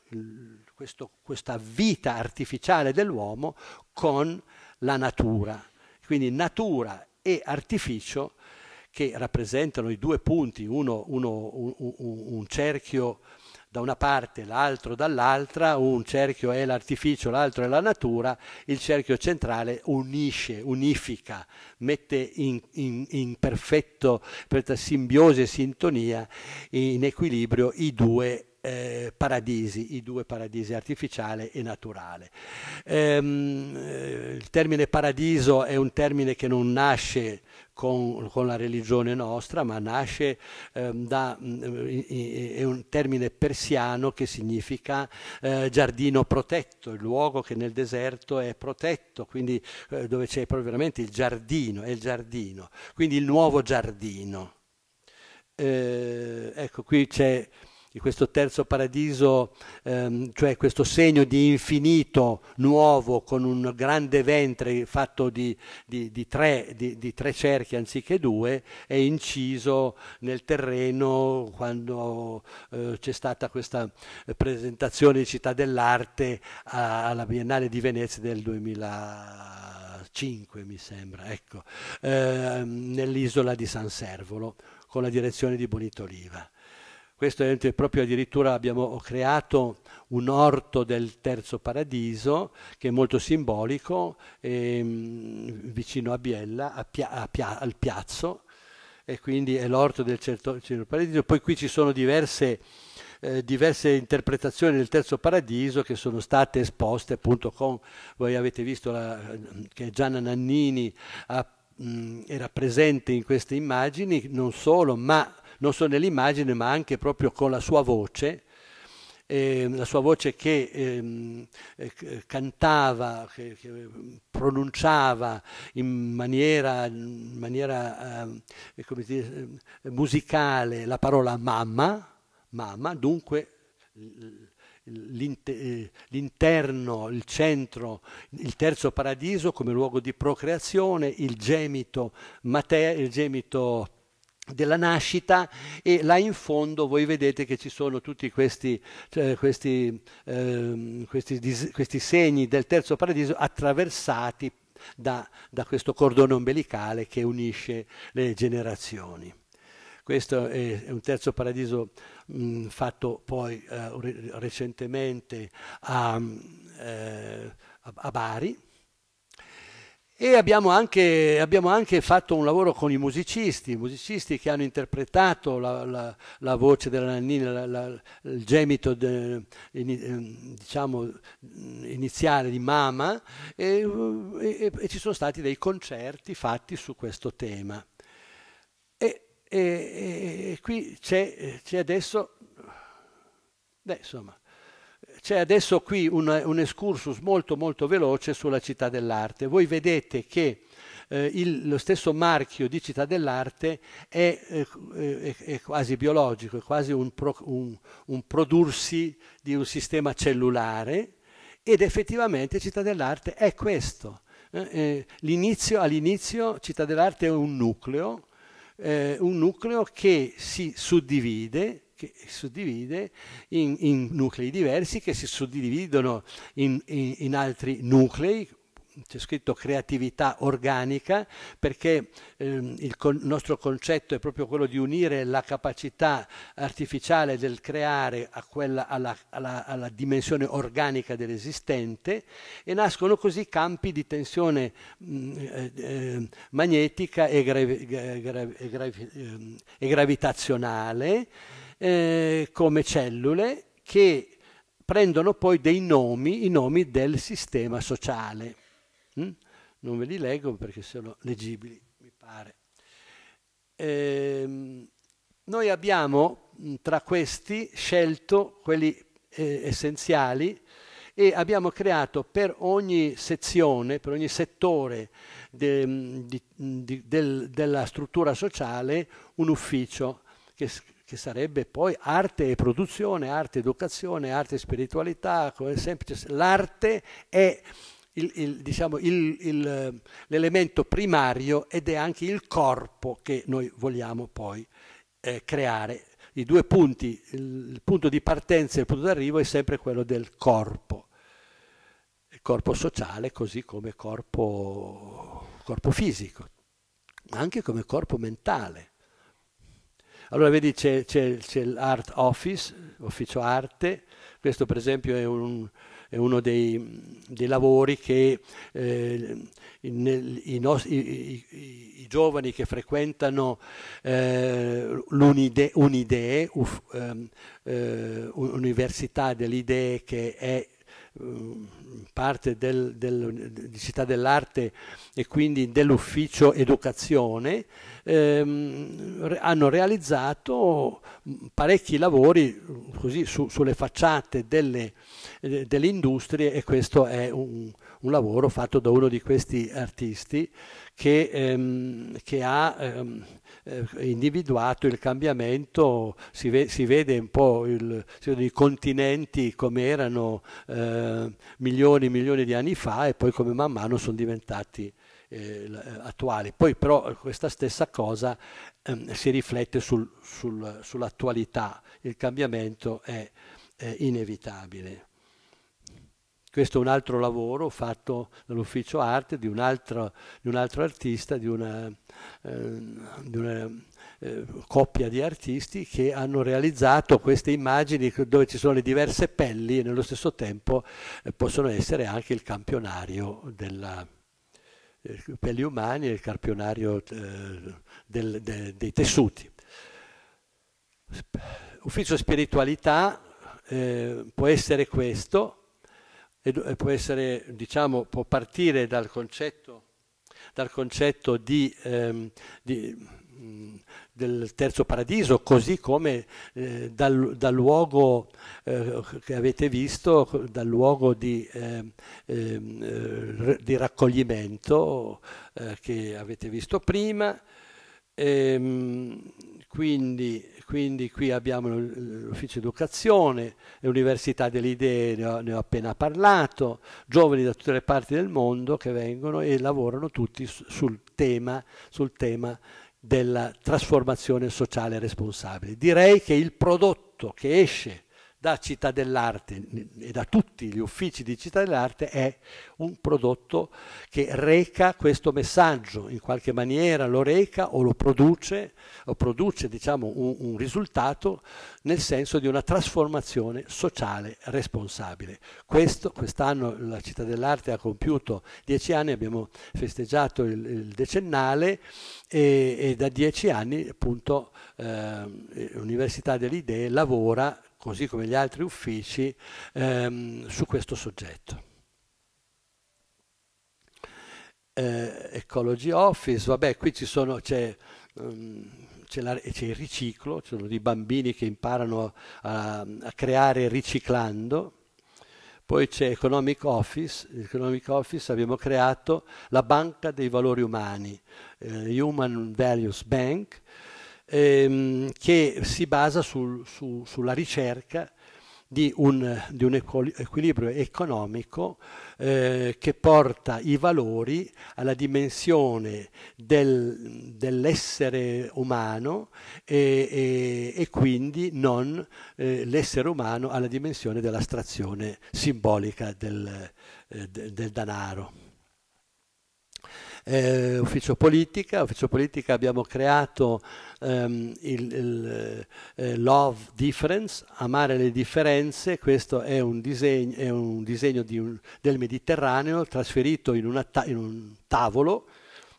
questo, questa vita artificiale dell'uomo con la natura. Quindi natura e artificio che rappresentano i due punti, uno, uno, un, un cerchio da una parte, l'altro dall'altra, un cerchio è l'artificio, l'altro è la natura, il cerchio centrale unisce, unifica, mette in, in, in perfetto, perfetta simbiosi e sintonia, in equilibrio i due eh, paradisi, i due paradisi artificiale e naturale. Ehm, eh, il termine paradiso è un termine che non nasce con, con la religione nostra, ma nasce eh, da mm, è un termine persiano che significa eh, giardino protetto, il luogo che nel deserto è protetto, quindi eh, dove c'è proprio veramente il giardino, è il giardino, quindi il nuovo giardino. Eh, ecco, qui c'è di questo terzo paradiso, ehm, cioè questo segno di infinito nuovo con un grande ventre fatto di, di, di, tre, di tre, cerchi anziché due, è inciso nel terreno quando eh, c'è stata questa eh, presentazione di città dell'arte alla Biennale di Venezia del 2005, mi sembra, ecco, ehm, nell'isola di San Servolo con la direzione di Bonito Bonitoliva. Questo è proprio addirittura abbiamo creato un orto del terzo paradiso che è molto simbolico, eh, vicino a Biella, a Pia, a Pia, al piazzo, e quindi è l'orto del terzo certo paradiso. Poi qui ci sono diverse, eh, diverse interpretazioni del terzo paradiso che sono state esposte appunto con, voi avete visto la, che Gianna Nannini ha mm, era presente in queste immagini non solo, ma non solo nell'immagine ma anche proprio con la sua voce, eh, la sua voce che ehm, eh, eh, cantava, che, che, pronunciava in maniera, in maniera ehm, eh, dire, ehm, musicale la parola mamma, mamma dunque eh, l'interno, il centro, il terzo paradiso come luogo di procreazione, il gemito, mater- il gemito della nascita e là in fondo voi vedete che ci sono tutti questi, cioè questi, eh, questi, questi segni del terzo paradiso attraversati da, da, questo cordone ombelicale che unisce le generazioni. Questo è un terzo paradiso mh, mm, fatto poi eh, recentemente a, mm, eh, a Bari, e abbiamo anche, abbiamo anche, fatto un lavoro con i musicisti, i musicisti che hanno interpretato la, la, la voce della Nannina, la, il gemito de, in, ehm, diciamo, iniziale di mamma, e, e, e, ci sono stati dei concerti fatti su questo tema. E, e qui c'è, adesso, beh, insomma, c'è adesso qui un, un excursus molto molto veloce sulla città dell'arte. Voi vedete che eh, il, lo stesso marchio di città dell'arte è, eh, è, quasi biologico, è quasi un, pro, un, un, prodursi di un sistema cellulare ed effettivamente città dell'arte è questo. Eh, eh all'inizio città dell'arte è un nucleo, eh, un nucleo che si suddivide che suddivide in, in nuclei diversi che si suddividono in, in, in altri nuclei, c'è scritto creatività organica, perché ehm, il con- nostro concetto è proprio quello di unire la capacità artificiale del creare a quella, alla, alla, alla dimensione organica dell'esistente e nascono così campi di tensione mh, mm, eh, eh, magnetica e, gravi- gra- gra- gra- ehm, e gravitazionale eh, come cellule che prendono poi dei nomi, i nomi del sistema sociale. Mm? Non ve li leggo perché sono leggibili, mi pare. Eh, noi abbiamo mm, tra questi scelto quelli eh, essenziali e abbiamo creato per ogni sezione, per ogni settore de, mm, di, di, del, della struttura sociale un ufficio che che sarebbe poi arte e produzione, arte educazione, arte e spiritualità, semplice, l'arte è il, il, diciamo, il, l'elemento primario ed è anche il corpo che noi vogliamo poi eh, creare. I due punti, il punto di partenza e il punto d'arrivo è sempre quello del corpo, il corpo sociale così come corpo, corpo fisico, ma anche come corpo mentale allora vedi c'è, c'è, c'è l'art office, ufficio arte, questo per esempio è, un, è uno dei, dei, lavori che eh, nel, i, nostri, i, i, i, giovani che frequentano eh, l'Unidee, unidee, uf, ehm, eh, Università dell'Idee che è ehm, parte del, del, di Città dell'Arte e quindi dell'ufficio educazione, ehm, hanno realizzato parecchi lavori così, su, sulle facciate delle, eh, delle, industrie e questo è un, un, lavoro fatto da uno di questi artisti che, ehm, che ha ehm, eh, individuato il cambiamento, si, ve, si vede un po' il, i continenti come erano eh, migliorati milioni e milioni di anni fa e poi come man mano sono diventati eh, eh, attuali. Poi però questa stessa cosa ehm, si riflette sul, sul, sull'attualità, il cambiamento è, è inevitabile. Questo è un altro lavoro fatto dall'ufficio arte di un altro, di un altro artista, di una, eh, di una eh, coppia di artisti che hanno realizzato queste immagini dove ci sono le diverse pelli e nello stesso tempo eh, possono essere anche il campionario della eh, pelli umani e il campionario eh, del, de, dei tessuti. Ufficio spiritualità eh, può essere questo, e può, essere, diciamo, può partire dal concetto, dal concetto di, ehm, di, del terzo paradiso, così come eh, dal, dal, luogo eh, che avete visto, dal luogo di, eh, di raccoglimento eh, che avete visto prima. Ehm, quindi quindi qui abbiamo l'ufficio educazione, l'università delle idee, ne ho, ne ho, appena parlato, giovani da tutte le parti del mondo che vengono e lavorano tutti sul tema, sul tema della trasformazione sociale responsabile. Direi che il prodotto che esce da Città dell'Arte e da tutti gli uffici di Città dell'Arte è un prodotto che reca questo messaggio, in qualche maniera lo reca o lo produce, o produce diciamo, un, un risultato nel senso di una trasformazione sociale responsabile. Questo, quest'anno la Città dell'Arte ha compiuto dieci anni, abbiamo festeggiato il, il decennale e, e, da dieci anni appunto eh, l'Università delle Idee lavora così come gli altri uffici, ehm, su questo soggetto. Eh, Ecology Office, vabbè, qui ci sono, c'è, um, c'è, la, c'è, il riciclo, ci sono dei bambini che imparano a, a creare riciclando. Poi c'è Economic Office, Economic Office abbiamo creato la banca dei valori umani, eh, Human Values Bank, ehm, che si basa sul, su, sulla ricerca di un, di un, equilibrio economico eh, che porta i valori alla dimensione del, dell'essere umano e, e, e quindi non eh, l'essere umano alla dimensione dell'astrazione simbolica del, eh, del danaro eh, ufficio politica, ufficio politica abbiamo creato ehm, il, il eh, Love Difference, amare le differenze, questo è un disegno, è un disegno di un, del Mediterraneo trasferito in, una, in un tavolo,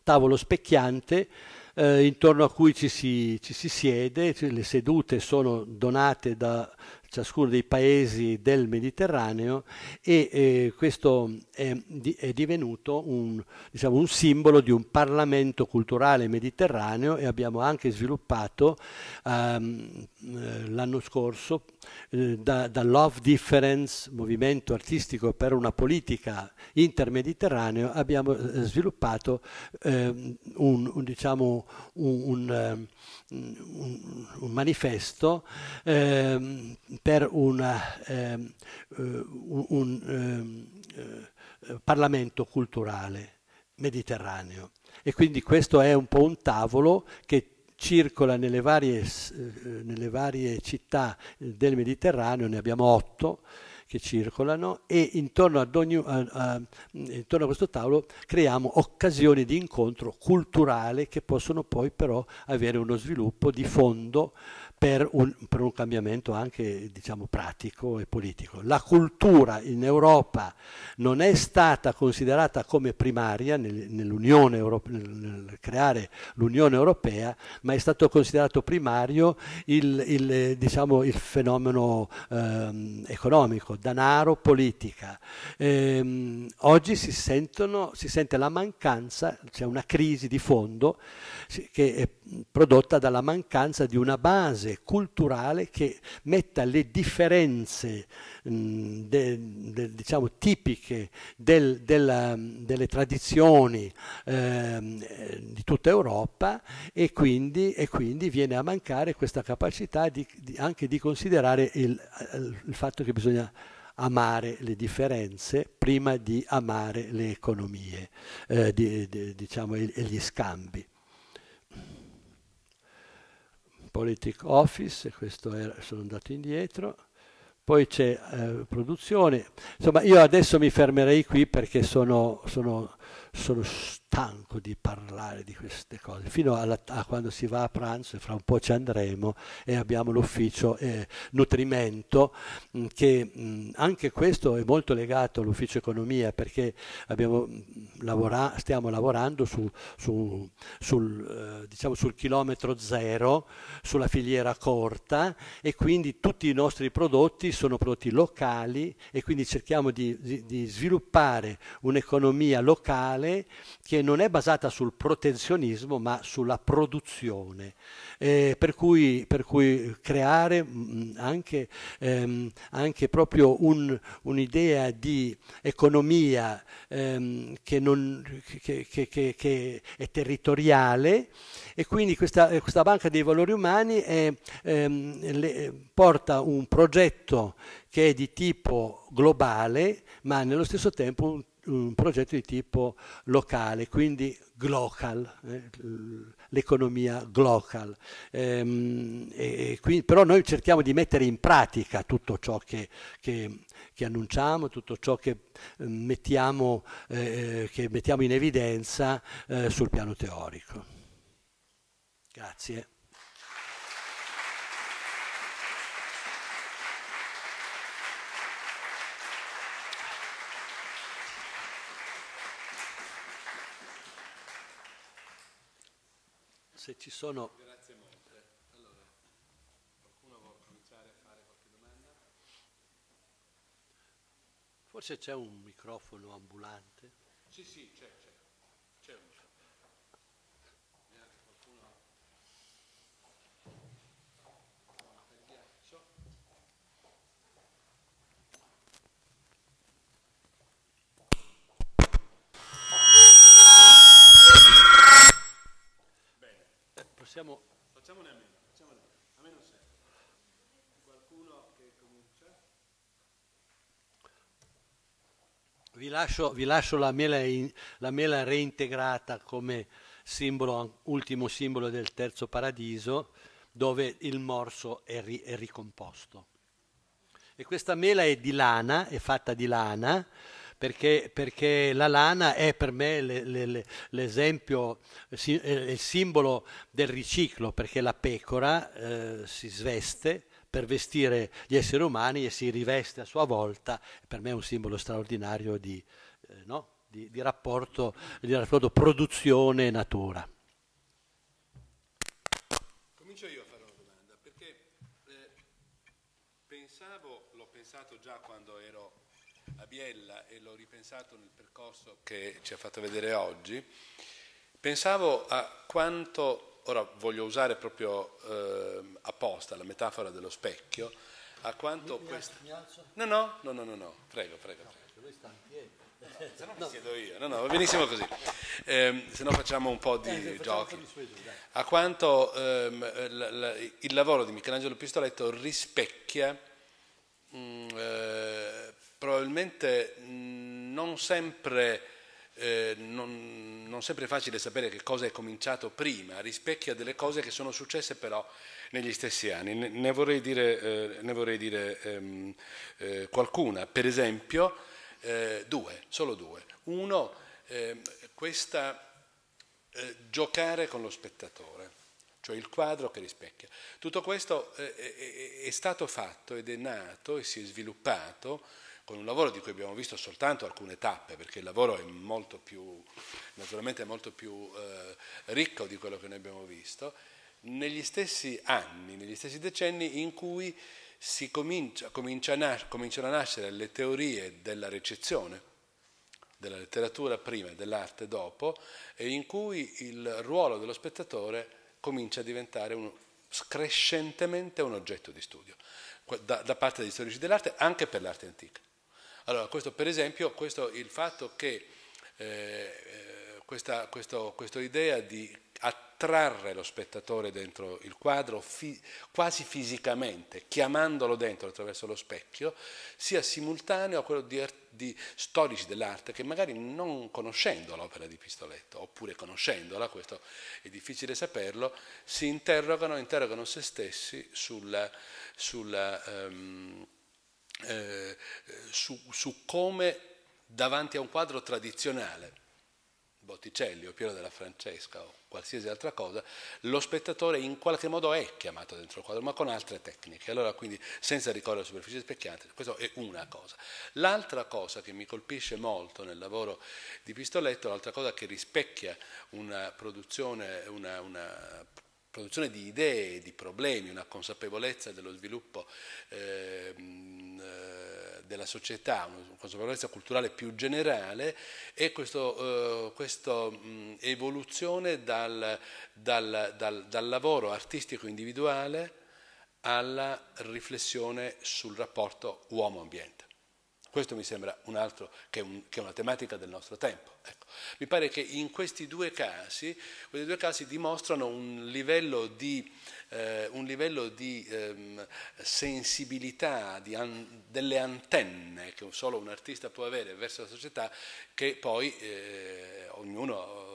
tavolo specchiante, eh, intorno a cui ci si, ci si siede, cioè le sedute sono donate da ciascuno dei paesi del Mediterraneo e eh, questo è, di, è divenuto un, diciamo, un, simbolo di un parlamento culturale mediterraneo e abbiamo anche sviluppato ehm, eh, l'anno scorso eh, da, da, Love Difference, movimento artistico per una politica intermediterraneo, abbiamo eh, sviluppato ehm, un, un, diciamo, un, ehm, manifesto ehm, per una, ehm, eh, un, ehm, eh, Parlamento culturale mediterraneo. E quindi questo è un po' un tavolo che circola nelle varie, eh, nelle varie città eh, del Mediterraneo, ne abbiamo otto, che circolano e intorno, ogni, a, a, intorno, a, questo tavolo creiamo occasioni di incontro culturale che possono poi però avere uno sviluppo di fondo per un, per un cambiamento anche diciamo, pratico e politico. La cultura in Europa non è stata considerata come primaria nel, nell'Unione Europea, nel, nel creare l'Unione Europea, ma è stato considerato primario il, il, diciamo, il fenomeno ehm, economico, danaro, politica. Ehm, oggi si, sentono, si sente la mancanza, c'è cioè una crisi di fondo che è prodotta dalla mancanza di una base base culturale che metta le differenze mh, de, de, diciamo, tipiche del, della, delle tradizioni ehm, eh, di tutta Europa e quindi, e quindi, viene a mancare questa capacità di, di, anche di considerare il, il fatto che bisogna amare le differenze prima di amare le economie eh, di, di, diciamo, e gli scambi. Politic Office, questo era, sono andato indietro, poi c'è eh, produzione, insomma io adesso mi fermerei qui perché sono, sono, sono stanco di parlare di queste cose, fino alla, a quando si va a pranzo e fra un po' ci andremo e abbiamo l'ufficio eh, nutrimento, mm, che mh, mm, anche questo è molto legato all'ufficio economia perché abbiamo, mm, lavora, stiamo lavorando su, su, sul, eh, diciamo sul chilometro zero, sulla filiera corta e quindi tutti i nostri prodotti sono prodotti locali e quindi cerchiamo di, di, di sviluppare un'economia locale che che non è basata sul protezionismo ma sulla produzione, eh, per, cui, per, cui, creare mm, mm, anche, ehm, anche proprio un, un'idea di economia ehm, che, non, che, che, che, è territoriale e quindi questa, questa banca dei valori umani è, ehm, le, porta un progetto che è di tipo globale ma nello stesso tempo un un progetto di tipo locale, quindi global, eh, l'economia global. Ehm, e, quindi, però noi cerchiamo di mettere in pratica tutto ciò che, che, che annunciamo, tutto ciò che ehm, mettiamo, eh, eh, che mettiamo in evidenza eh, sul piano teorico. Grazie. se ci sono... Grazie molte. Allora, qualcuno vuole cominciare a fare qualche domanda? Forse c'è un microfono ambulante? Sì, sì, c'è. Facciamo... Facciamone a meno, facciamone a meno 6. Qualcuno che comincia? Vi lascio, vi lascio la, mela in, la mela reintegrata come simbolo, ultimo simbolo del terzo paradiso, dove il morso è, ri, è ricomposto. E questa mela è di lana, è fatta di lana, perché, perché la lana è per me le, le, l'esempio, eh, il simbolo del riciclo, perché la pecora eh, si sveste per vestire gli esseri umani e si riveste a sua volta, per me è un simbolo straordinario di, eh, no? di, di, rapporto, di rapporto produzione-natura. Comincio io a fare una domanda, perché eh, pensavo, l'ho pensato già quando ero Biella e l'ho ripensato nel percorso che ci ha fatto vedere oggi, pensavo a quanto, ora voglio usare proprio eh, apposta la metafora dello specchio, a quanto mi, questa... Mi alzo? No, no, no, no, no, no, prego, prego. No, Lui sta in piedi. No, se no mi siedo io, no, no, benissimo così. Eh, se no facciamo un po' di eh, giochi. a quanto ehm, la, la, il lavoro di Michelangelo Pistoletto rispecchia mh, mm, eh, probabilmente mm, non sempre, eh, non, non sempre, è facile sapere che cosa è cominciato prima, rispecchia delle cose che sono successe però negli stessi anni. Ne, ne vorrei dire, eh, ne vorrei dire ehm, eh, qualcuna, per esempio eh, due, solo due. Uno, ehm, questa eh, giocare con lo spettatore cioè il quadro che rispecchia. Tutto questo eh, è stato fatto ed è nato e si è sviluppato con un lavoro di cui abbiamo visto soltanto alcune tappe, perché il lavoro è molto più, naturalmente molto più eh, ricco di quello che noi abbiamo visto, negli stessi anni, negli stessi decenni in cui si comincia, comincia a nas- cominciano a nascere le teorie della recezione, della letteratura prima e dell'arte dopo, e in cui il ruolo dello spettatore comincia a diventare un, crescentemente un oggetto di studio da, da parte degli storici dell'arte, anche per l'arte antica. Allora, questo per esempio, questo, il fatto che eh, eh, questa, questo, questa idea di attrarre lo spettatore dentro il quadro fi, quasi fisicamente, chiamandolo dentro attraverso lo specchio, sia simultaneo a quello di, di storici dell'arte che magari non conoscendo l'opera di Pistoletto, oppure conoscendola, questo è difficile saperlo, si interrogano, interrogano se stessi sulla... sulla um, eh, su, su come davanti a un quadro tradizionale Botticelli o Piero della Francesca o qualsiasi altra cosa, lo spettatore in qualche modo è chiamato dentro il quadro, ma con altre tecniche. Allora, quindi, senza ricorrere alla superficie specchiante, questa è una cosa. L'altra cosa che mi colpisce molto nel lavoro di Pistoletto, l'altra cosa che rispecchia una produzione, una, una produzione di idee di problemi, una consapevolezza dello sviluppo ehm, eh, della società, una consapevolezza culturale più generale e questo, eh, questa mm, evoluzione dal, dal, dal, dal lavoro artistico individuale alla riflessione sul rapporto uomo-ambiente. Questo mi sembra un altro, che, è, un, che è una tematica del nostro tempo. Ecco. Mi pare che in questi due casi, questi due casi dimostrano un livello di, eh, un livello di ehm, sensibilità, di an, delle antenne che solo un artista può avere verso la società, che poi eh, ognuno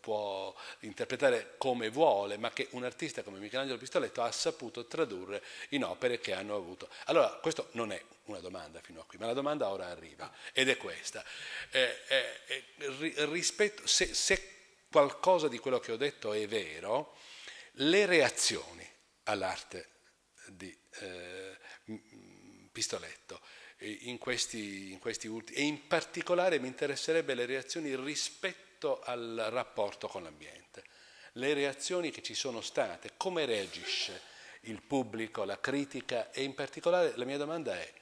può interpretare come vuole, ma che un artista come Michelangelo Pistoletto ha saputo tradurre in opere che hanno avuto. Allora, questo non è una domanda fino a qui, ma la domanda ora arriva ed è questa. Eh, eh, eh rispetto, se, se qualcosa di quello che ho detto è vero, le reazioni all'arte di eh, Pistoletto eh, in questi, in questi ultimi, e in particolare mi interesserebbe le reazioni rispetto rispetto al rapporto con l'ambiente. Le reazioni che ci sono state, come reagisce il pubblico, la critica e in particolare la mia domanda è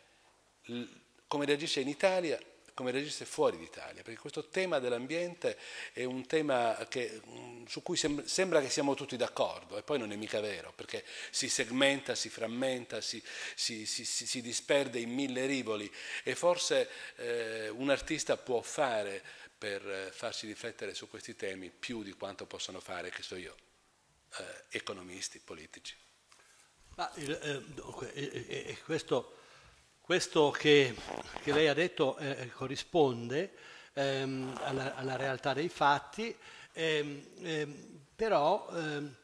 come reagisce in Italia, come reagisce fuori d'Italia, perché questo tema dell'ambiente è un tema che, mm, su cui sembra che siamo tutti d'accordo e poi non è mica vero, perché si segmenta, si frammenta, si, si, si, si disperde in mille rivoli e forse eh, un artista può fare per eh, farci riflettere su questi temi più di quanto possano fare, che so io, eh, economisti, politici. Ma il, eh, dunque, eh, questo, questo che, che, lei ha detto eh, eh, corrisponde ehm, alla, alla, realtà dei fatti, ehm, ehm però ehm,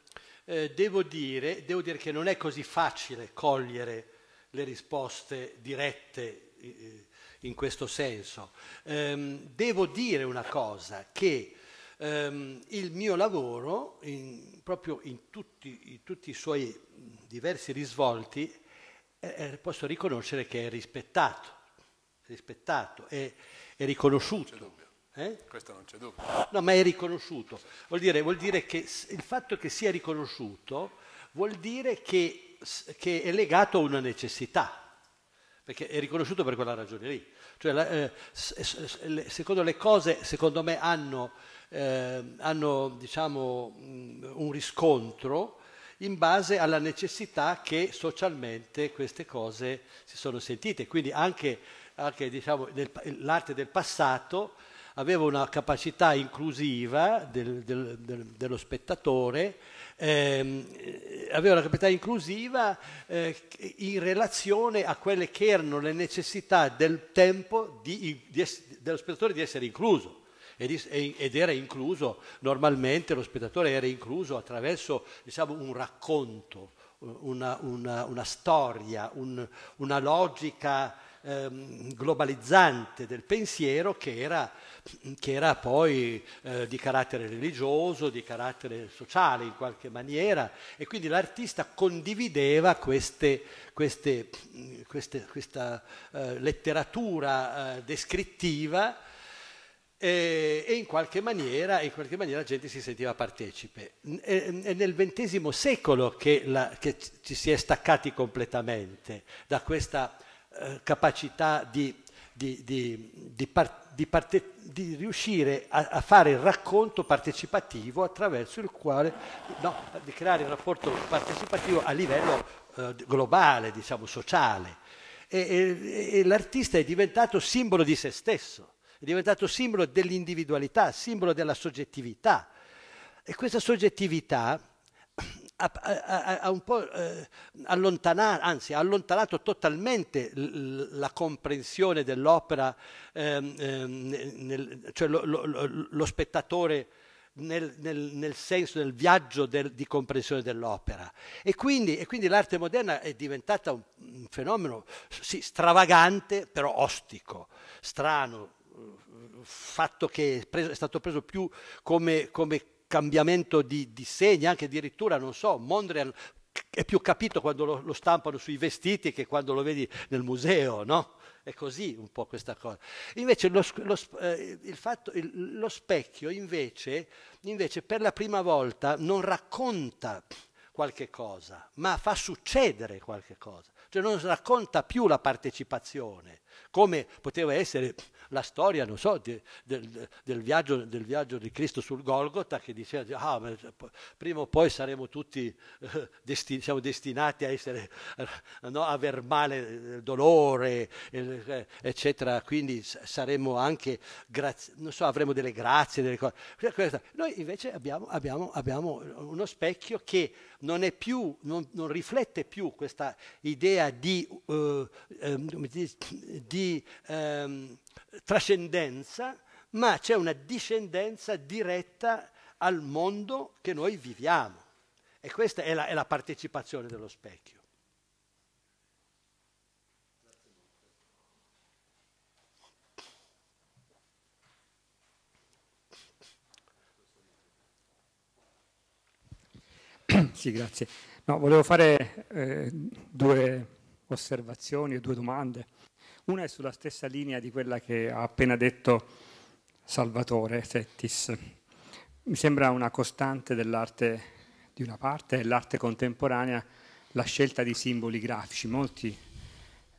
devo, dire, devo, dire, che non è così facile cogliere le risposte dirette in questo senso. Ehm, devo dire una cosa, che ehm, il mio lavoro, in, proprio in tutti, in tutti, i suoi diversi risvolti, eh, posso riconoscere che è rispettato, rispettato è, è riconosciuto. Eh? Questo non c'è dubbio. No, ma è riconosciuto. Vuol dire, vuol dire, che il fatto che sia riconosciuto vuol dire che, che è legato a una necessità, perché è riconosciuto per quella ragione lì. Cioè, la, eh, secondo le cose, secondo me, hanno, eh, hanno diciamo, mm, un riscontro in base alla necessità che socialmente queste cose si sono sentite. Quindi anche, anche diciamo, del, l'arte del passato aveva una capacità inclusiva del, del, dello spettatore Ehm, eh, aveva una capacità inclusiva eh, in relazione a quelle che erano le necessità del tempo di, di, dello spettatore di essere incluso ed era incluso normalmente lo spettatore era incluso attraverso diciamo, un racconto, una, una, una storia, un, una logica ehm, globalizzante del pensiero che era, che era poi eh, di carattere religioso, di carattere sociale in qualche maniera e quindi l'artista condivideva queste, queste, queste, questa eh, letteratura eh, descrittiva e, in qualche, maniera, in, qualche maniera, la gente si sentiva partecipe. È nel XX secolo che, la, che ci si è staccati completamente da questa eh, capacità di, di, di, di parte, riuscire a, a, fare il racconto partecipativo attraverso il quale no, di creare un rapporto partecipativo a livello eh, globale, diciamo, sociale. E, e, e l'artista è diventato simbolo di se stesso, è diventato simbolo dell'individualità, simbolo della soggettività. E questa soggettività ha, ha, ha, un po' eh, allontanato, anzi ha allontanato totalmente la comprensione dell'opera, ehm, ehm, nel, cioè lo, lo, lo spettatore nel, nel, nel, senso del viaggio del, di comprensione dell'opera. E quindi, e quindi, l'arte moderna è diventata un, un fenomeno sì, stravagante, però ostico, strano, fatto che è, preso, è stato preso più come, come cambiamento di, di segni, anche addirittura, non so, Mondrian è più capito quando lo, lo, stampano sui vestiti che quando lo vedi nel museo, no? È così un po' questa cosa. Invece lo, lo, eh, il fatto, il, lo specchio invece, invece per la prima volta non racconta qualche cosa, ma fa succedere qualche cosa. Cioè non racconta più la partecipazione, come poteva essere la storia, non so, di, del, del, viaggio, del, viaggio, di Cristo sul Golgotha che diceva, ah, ma prima o poi saremo tutti eh, desti, siamo destinati a, essere, eh, no, a aver male, il eh, dolore, eh, eccetera, quindi saremo anche, grazie, non so, avremo delle grazie, delle cose. Cioè, noi invece abbiamo, abbiamo, abbiamo uno specchio che non, è più, non, non riflette più questa idea di, ehm, di di ehm, trascendenza, ma c'è una discendenza diretta al mondo che noi viviamo. E questa è la, è la partecipazione dello specchio. Sì, grazie. No, volevo fare eh, due osservazioni e due domande. Una è sulla stessa linea di quella che ha appena detto Salvatore Settis. Mi sembra una costante dell'arte di una parte e l'arte contemporanea la scelta di simboli grafici. Molti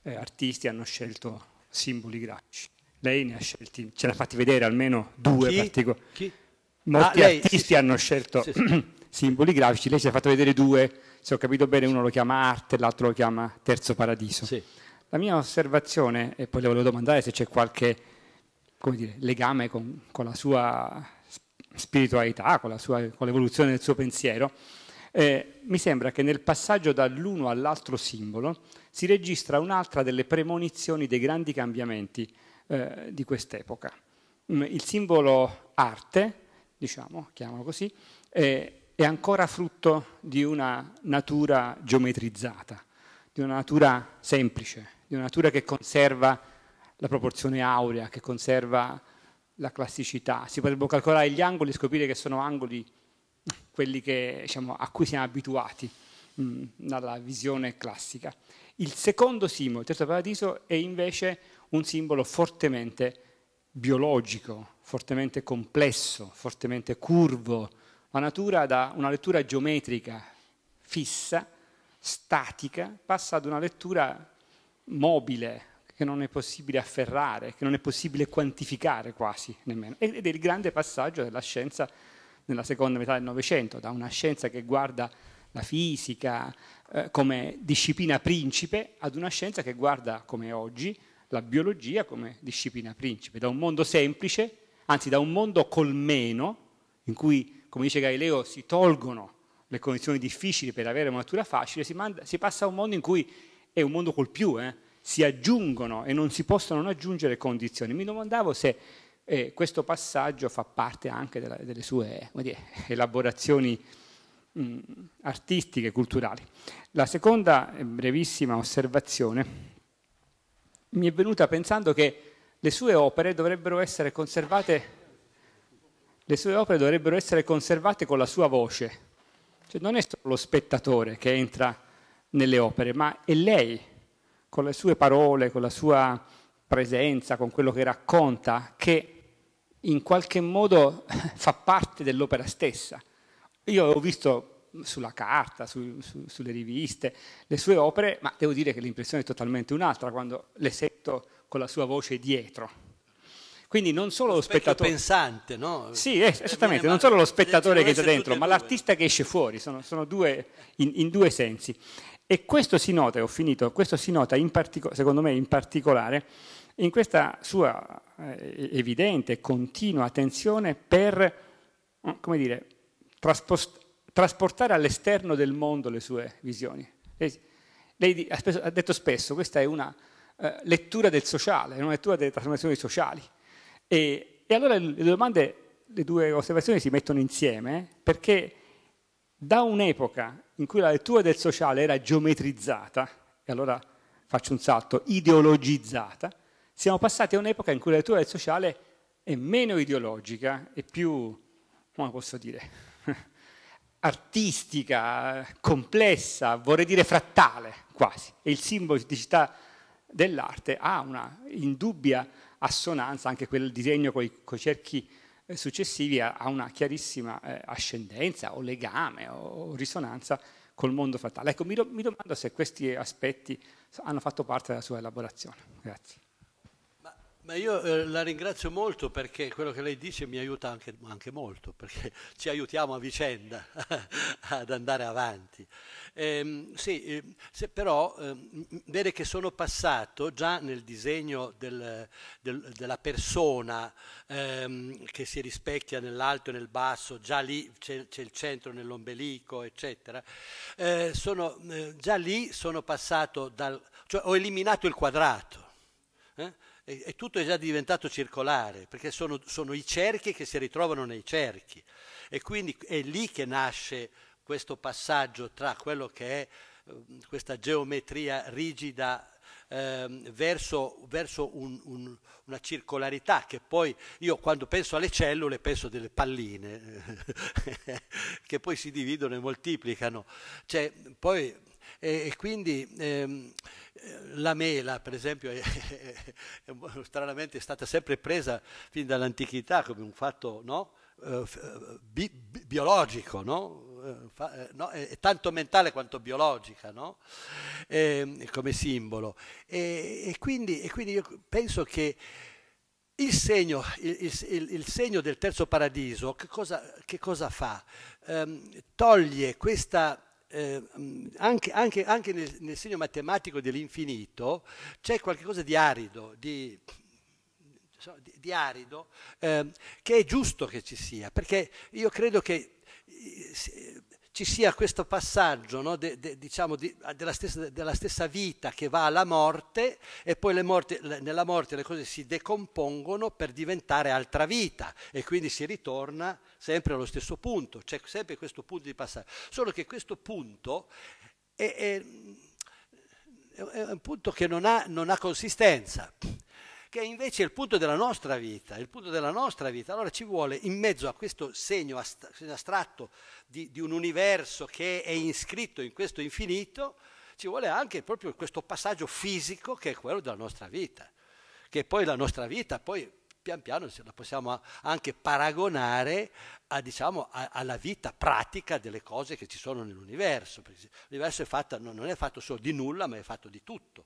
eh, artisti hanno scelto simboli grafici. Lei ne ha scelti, ce l'ha fatti vedere almeno due particolari. Molti ah, lei, artisti sì, sì. hanno scelto sì, simboli grafici, lei ci ha fatto vedere due, se ho capito bene uno lo chiama arte, l'altro lo chiama terzo paradiso. La mia osservazione, e poi le volevo domandare se c'è qualche dire, legame con, con, la sua spiritualità, con, sua, con, l'evoluzione del suo pensiero, eh, mi sembra che nel passaggio dall'uno all'altro simbolo si registra un'altra delle premonizioni dei grandi cambiamenti eh, di quest'epoca. Mm, il simbolo arte, diciamo, chiamalo così, eh, è ancora frutto di una natura geometrizzata, di una natura semplice, di una natura che conserva la proporzione aurea, che conserva la classicità. Si potrebbero calcolare gli angoli e scoprire che sono angoli quelli che, diciamo, a cui siamo abituati mh, mm, dalla visione classica. Il secondo simbolo, il terzo paradiso, è invece un simbolo fortemente biologico, fortemente complesso, fortemente curvo. La natura da una lettura geometrica fissa, statica, passa ad una lettura mobile, che non è possibile afferrare, che non è possibile quantificare quasi nemmeno. Ed è il grande passaggio della scienza nella seconda metà del Novecento, da una scienza che guarda la fisica eh, come disciplina principe ad una scienza che guarda come oggi la biologia come disciplina principe, da un mondo semplice, anzi da un mondo colmeno, in cui, come dice Galileo, si tolgono le condizioni difficili per avere una natura facile, si, manda, si passa a un mondo in cui è un mondo col più, eh? si aggiungono e non si possono non aggiungere condizioni. Mi domandavo se eh, questo passaggio fa parte anche della, delle sue dire, elaborazioni mh, mm, artistiche, culturali. La seconda eh, brevissima osservazione mi è venuta pensando che le sue opere dovrebbero essere conservate le sue opere dovrebbero essere conservate con la sua voce. Cioè non è solo lo spettatore che entra nelle opere, ma è lei, con le sue parole, con la sua presenza, con quello che racconta, che in qualche modo fa parte dell'opera stessa. Io ho visto sulla carta, su, su, sulle riviste, le sue opere, ma devo dire che l'impressione è totalmente un'altra quando le sento con la sua voce dietro. Quindi non solo lo spettatore pensante, no? Sì, esattamente, non solo lo spettatore che sta dentro, ma l'artista che esce fuori, sono, sono due, in, in due sensi. E questo si nota, e ho finito, questo si nota in secondo me in particolare in questa sua eh, evidente e continua tensione per, mm, come dire, trasportare all'esterno del mondo le sue visioni. Lei, lei ha, spesso, ha, detto spesso, questa è una eh, lettura del sociale, una lettura delle trasformazioni sociali. E, e allora le, domande, le due osservazioni si mettono insieme eh, perché da un'epoca in cui la lettura del sociale era geometrizzata, e allora faccio un salto, ideologizzata, siamo passati a un'epoca in cui la lettura del sociale è meno ideologica e più, come posso dire, artistica, complessa, vorrei dire frattale quasi. E il simbolo di città dell'arte ha una indubbia assonanza, anche quel disegno con i cerchi successivi ha una chiarissima eh, ascendenza o legame o risonanza col mondo fatale. Ecco, mi, domando se questi aspetti hanno fatto parte della sua elaborazione. Grazie. Ma io eh, la ringrazio molto perché quello che lei dice mi aiuta anche, anche molto, perché ci aiutiamo a vicenda ad andare avanti. Eh, sì, ehm, se, però eh, vede che sono passato già nel disegno del, del, della persona ehm, che si rispecchia nell'alto e nel basso, già lì c'è, c'è il centro nell'ombelico, eccetera. Eh, sono, eh, già lì sono passato dal... Cioè ho eliminato il quadrato. Eh? e, e tutto è già diventato circolare, perché sono, sono i cerchi che si ritrovano nei cerchi e quindi è lì che nasce questo passaggio tra quello che è ehm, questa geometria rigida ehm, verso, verso un, un, una circolarità che poi io quando penso alle cellule penso delle palline che poi si dividono e moltiplicano. Cioè, poi e, e quindi ehm, la mela, per esempio, è, è, è, stranamente è stata sempre presa fin dall'antichità come un fatto no? Uh, bi biologico, no? Eh, fa, no? è tanto mentale quanto biologica no? e, ehm, come simbolo. E, e, quindi, e, quindi, io penso che il segno, il, il, il segno del terzo paradiso che cosa, che cosa fa? Um, toglie questa eh, anche, anche, anche nel, nel, segno matematico dell'infinito c'è qualcosa di arido, di, di arido eh, che è giusto che ci sia, perché io credo che eh, ci sia questo passaggio no, de, de, diciamo, di, della, stessa, della, stessa, vita che va alla morte e poi morte, nella morte le cose si decompongono per diventare altra vita e quindi si ritorna sempre allo stesso punto, c'è sempre questo punto di passaggio, solo che questo punto è, è, è un punto che non ha, non ha consistenza che è invece il punto della nostra vita, il punto della nostra vita. Allora ci vuole in mezzo a questo segno astratto di, di un universo che è iscritto in questo infinito, ci vuole anche proprio questo passaggio fisico che è quello della nostra vita, che poi la nostra vita poi pian piano la possiamo anche paragonare a, diciamo, a, alla vita pratica delle cose che ci sono nell'universo. L'universo è fatto, non è fatto solo di nulla, ma è fatto di tutto.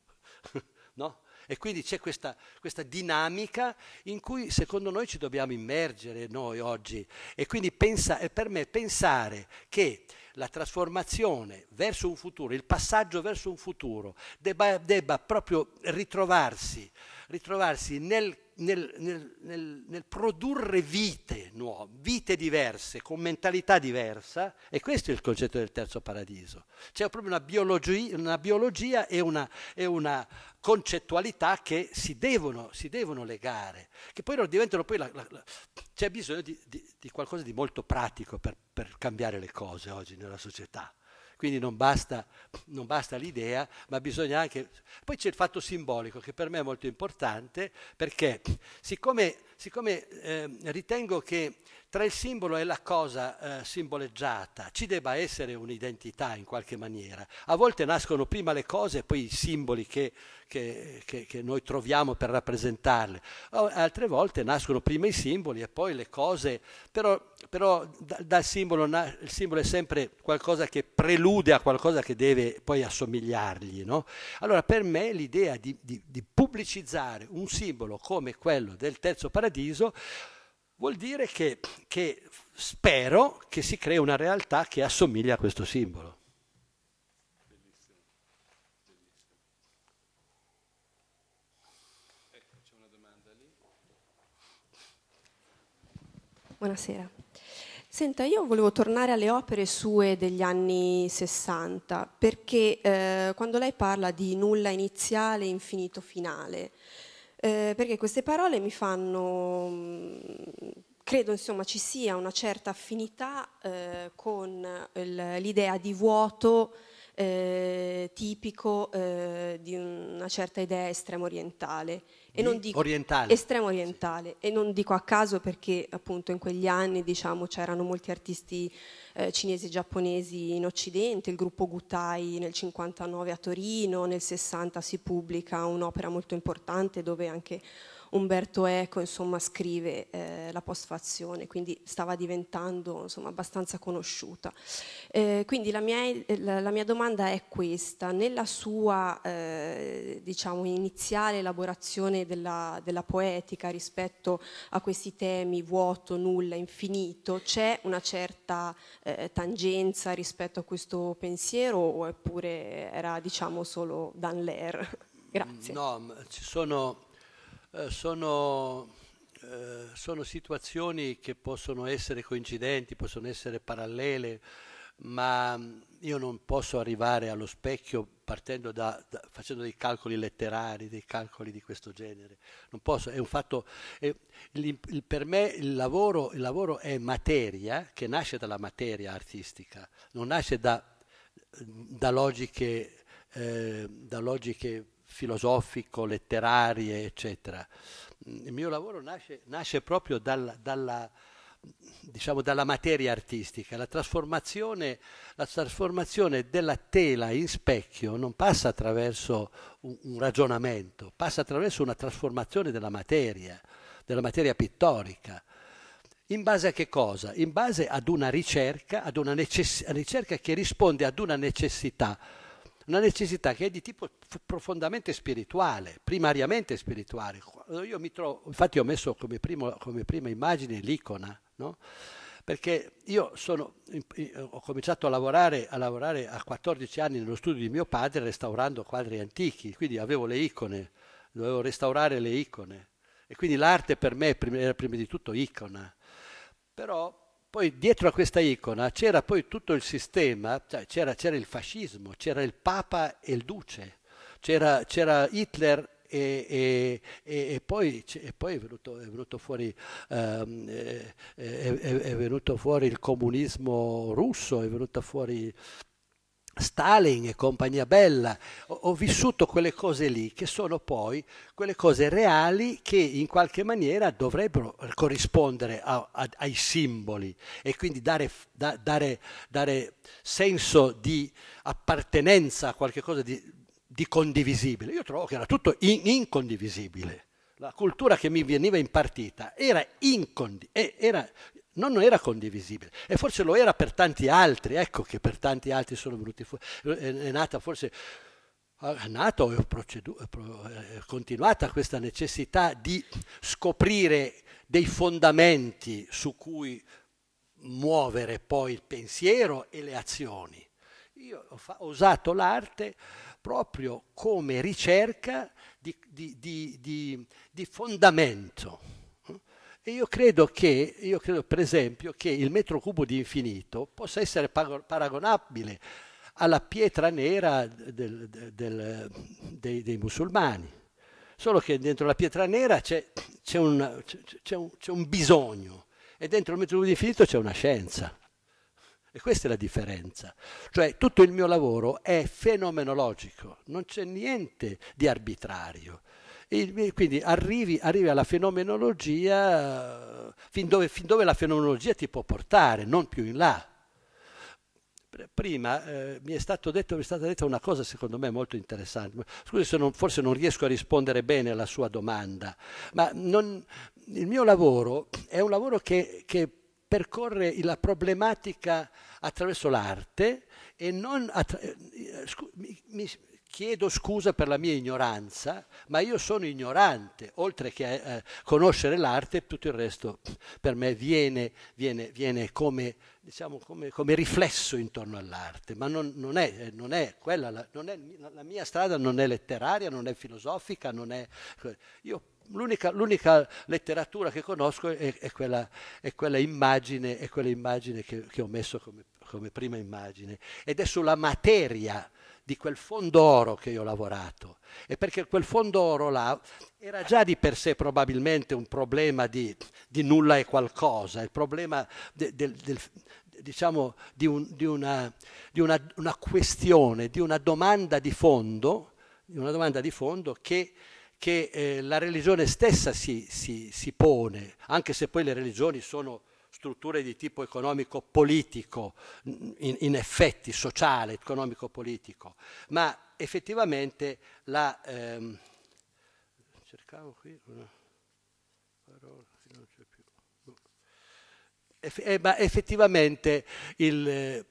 no? E quindi c'è questa, questa, dinamica in cui secondo noi ci dobbiamo immergere noi oggi. E quindi pensa, per me pensare che la trasformazione verso un futuro, il passaggio verso un futuro, debba, debba proprio ritrovarsi ritrovarsi nel, nel, nel, nel produrre vite nuove, vite diverse, con mentalità diversa, e questo è il concetto del terzo paradiso. C'è proprio una biologia, una biologia e, una, e, una, concettualità che si devono, si devono legare, che poi diventano poi... La, la, la, c'è bisogno di, di, di, qualcosa di molto pratico per, per cambiare le cose oggi nella società. Quindi non basta, non basta l'idea, ma bisogna anche... Poi c'è il fatto simbolico che per me è molto importante perché siccome, siccome eh, ritengo che tra il simbolo e la cosa eh, simboleggiata ci debba essere un'identità in qualche maniera. A volte nascono prima le cose e poi i simboli che, che, che, che noi troviamo per rappresentarle. Altre volte nascono prima i simboli e poi le cose, però, però dal da simbolo, il simbolo è sempre qualcosa che prelude a qualcosa che deve poi assomigliargli. No? Allora per me l'idea di, di, di pubblicizzare un simbolo come quello del terzo paradiso vuol dire che, che spero che si crei una realtà che assomiglia a questo simbolo. Buonasera. Senta, io volevo tornare alle opere sue degli anni 60, perché eh, quando lei parla di nulla iniziale e infinito finale, eh, perché queste parole mi fanno, mm, credo insomma ci sia una certa affinità eh, con l'idea di vuoto eh, tipico eh, di una certa idea estremo orientale e non dico, orientale. estremo orientale sì. e non dico a caso perché appunto in quegli anni diciamo c'erano molti artisti eh, cinesi e giapponesi in occidente, il gruppo Gutai nel 59 a Torino, nel 60 si pubblica un'opera molto importante dove anche Umberto Eco insomma, scrive eh, la postfazione, quindi stava diventando insomma, abbastanza conosciuta. Eh, quindi la mia, la mia, domanda è questa, nella sua eh, diciamo, iniziale elaborazione della, della poetica rispetto a questi temi vuoto, nulla, infinito, c'è una certa eh, tangenza rispetto a questo pensiero oppure era diciamo solo Dan Lear? Grazie. No, ci sono eh, sono, eh, sono, situazioni che possono essere coincidenti, possono essere parallele, ma mm, io non posso arrivare allo specchio partendo da, da, facendo dei calcoli letterari, dei calcoli di questo genere. Non posso, è un fatto, è, il, il, per me il lavoro, il lavoro è materia che nasce dalla materia artistica, non nasce da da logiche, eh, da logiche filosofico, letterarie, eccetera. Il mio lavoro nasce, nasce proprio dal, dalla, diciamo, dalla materia artistica. La trasformazione, la trasformazione, della tela in specchio non passa attraverso un, un ragionamento, passa attraverso una trasformazione della materia, della materia pittorica. In base a che cosa? In base ad una ricerca, ad una necess- ricerca che risponde ad una necessità una necessità che è di tipo profondamente spirituale, primariamente spirituale. Io mi trovo, infatti ho messo come, primo, come prima immagine l'icona, no? perché io sono, ho cominciato a lavorare, a lavorare, a 14 anni nello studio di mio padre restaurando quadri antichi, quindi avevo le icone, dovevo restaurare le icone e quindi l'arte per me era prima di tutto icona. Però poi dietro a questa icona c'era poi tutto il sistema, cioè c'era, c'era il fascismo, c'era il Papa e il Duce, c'era, c'era Hitler e, e, e, poi, e, poi, è venuto, è venuto fuori, um, è, è, venuto fuori il comunismo russo, è venuto fuori Stalin e compagnia bella, ho, vissuto quelle cose lì che sono poi quelle cose reali che in qualche maniera dovrebbero corrispondere a, a, ai simboli e quindi dare, da, dare, dare, senso di appartenenza a qualcosa di, di condivisibile. Io trovo che era tutto in, incondivisibile la cultura che mi veniva impartita era, incondi- era non era condivisibile e forse lo era per tanti altri, ecco che per tanti altri sono venuti fuori, è nata forse è nata o è, procedu- è continuata questa necessità di scoprire dei fondamenti su cui muovere poi il pensiero e le azioni. Io ho usato l'arte proprio come ricerca di, di, di, di fondamento e io credo che, io credo per esempio, che il metro cubo di infinito possa essere paragonabile alla pietra nera del, del, del, dei, dei, musulmani. Solo che dentro la pietra nera c'è, c'è, un, c'è, un, c'è un bisogno e dentro il metro cubo di infinito c'è una scienza. E questa è la differenza. Cioè tutto il mio lavoro è fenomenologico, non c'è niente di arbitrario. E quindi arrivi, arrivi alla fenomenologia fin dove, fin dove, la fenomenologia ti può portare, non più in là. Prima eh, mi, è detto, mi, è stata detta una cosa secondo me molto interessante, scusi se non, forse non riesco a rispondere bene alla sua domanda, ma non, il mio lavoro è un lavoro che, che percorre la problematica attraverso l'arte e non attra- eh, mi, mi, chiedo scusa per la mia ignoranza, ma io sono ignorante, oltre che eh, conoscere l'arte, tutto il resto per me viene, viene, viene come, diciamo, come, come, riflesso intorno all'arte, ma non, non, è, eh, non è, quella, la, non è, la mia strada non è letteraria, non è filosofica, non è... Eh, io L'unica, l'unica, letteratura che conosco è, è, quella, è quella, immagine, è quella immagine che, che, ho messo come, come prima immagine ed è sulla materia di quel fondo oro che io ho lavorato e perché quel fondo oro là era già di per sé probabilmente un problema di, di nulla e qualcosa, il problema del, del, del diciamo, di, un, di, una, di una, una, questione, di una domanda di fondo, domanda di fondo che, che eh, la religione stessa si, si, si, pone, anche se poi le religioni sono strutture di tipo economico-politico, in, in effetti sociale, economico-politico, ma effettivamente la... Ehm, cercavo qui una parola eh, ma effettivamente il... Eh,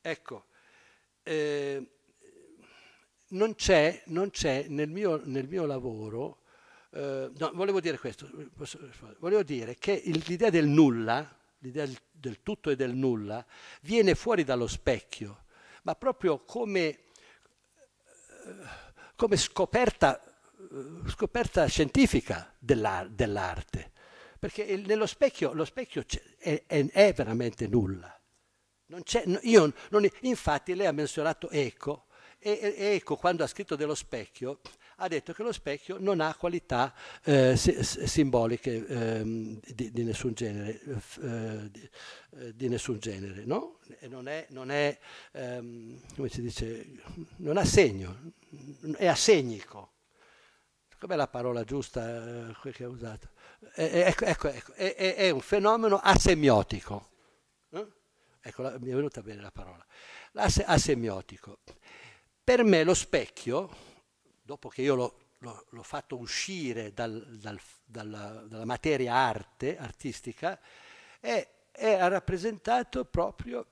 ecco, eh, non, c'è, non c'è nel mio, nel mio lavoro eh, no, volevo dire questo, posso, volevo dire che l'idea del nulla, l'idea del, del tutto e del nulla, viene fuori dallo specchio, ma proprio come, eh, come scoperta, eh, scoperta, scientifica della, dell'arte, perché nello specchio lo specchio è, è, è, veramente nulla. Non io, non, infatti lei ha menzionato Eco, e, e Eco quando ha scritto dello specchio ha detto che lo specchio non ha qualità eh, simboliche eh, di, di, nessun genere, eh, di, eh, di, nessun genere no? non, è, non, è, ehm, dice, non ha segno, è assegnico. Com'è la parola giusta eh, che ha usato? Eh, ecco, ecco, ecco, è, è, è, un fenomeno asemiotico. Ecco, la, mi è venuta bene la parola. asemiotico. Per me lo specchio dopo che io l'ho, l'ho, l'ho fatto uscire dal, dal, dalla, dalla, materia arte, artistica, è, è, ha rappresentato proprio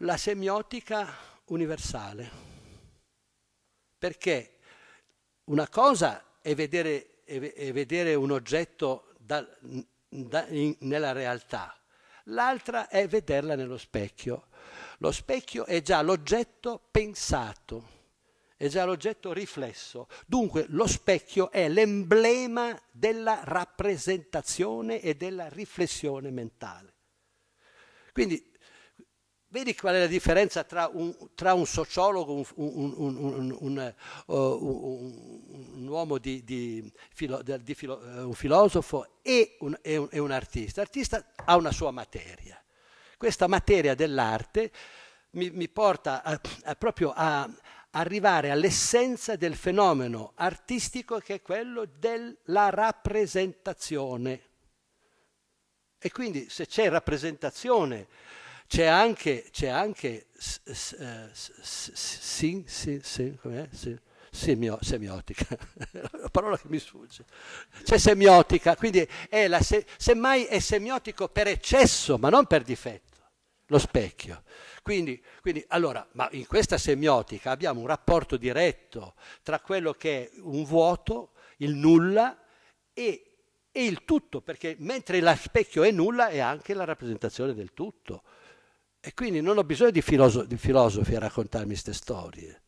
la semiotica universale. Perché una cosa è vedere, è vedere un oggetto da, da, in, nella realtà, l'altra è vederla nello specchio. Lo specchio è già l'oggetto pensato è già l'oggetto riflesso. Dunque lo specchio è l'emblema della rappresentazione e della riflessione mentale. Quindi vedi qual è la differenza tra un, tra un sociologo, un, un, un, eh, uomo di, di, filo, di filo, eh, un filosofo e, e un, e un artista. L'artista ha una sua materia. Questa materia dell'arte mi, mi, porta a, a proprio a, arrivare all'essenza del fenomeno artistico che è quello della rappresentazione. E quindi se c'è rappresentazione, c'è anche, c'è anche semiotica, la parola che mi sfugge, c'è semiotica, quindi è la se, semmai è semiotico per eccesso, ma non per difetto, lo specchio. Quindi, quindi, allora, ma in questa semiotica abbiamo un rapporto diretto tra quello che è un vuoto, il nulla e, e il tutto, perché mentre lo specchio è nulla è anche la rappresentazione del tutto. E quindi non ho bisogno di, filoso- di filosofi a raccontarmi queste storie.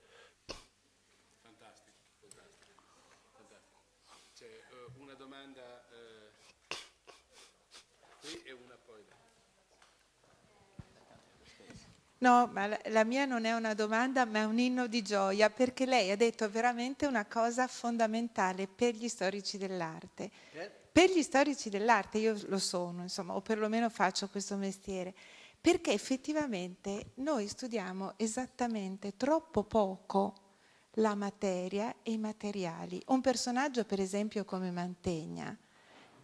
No, ma la, mia non è una domanda, ma è un inno di gioia, perché lei ha detto veramente una cosa fondamentale per gli storici dell'arte. Per gli storici dell'arte, io lo sono, insomma, o perlomeno faccio questo mestiere, perché effettivamente noi studiamo esattamente troppo poco la materia e i materiali. Un personaggio, per esempio, come Mantegna,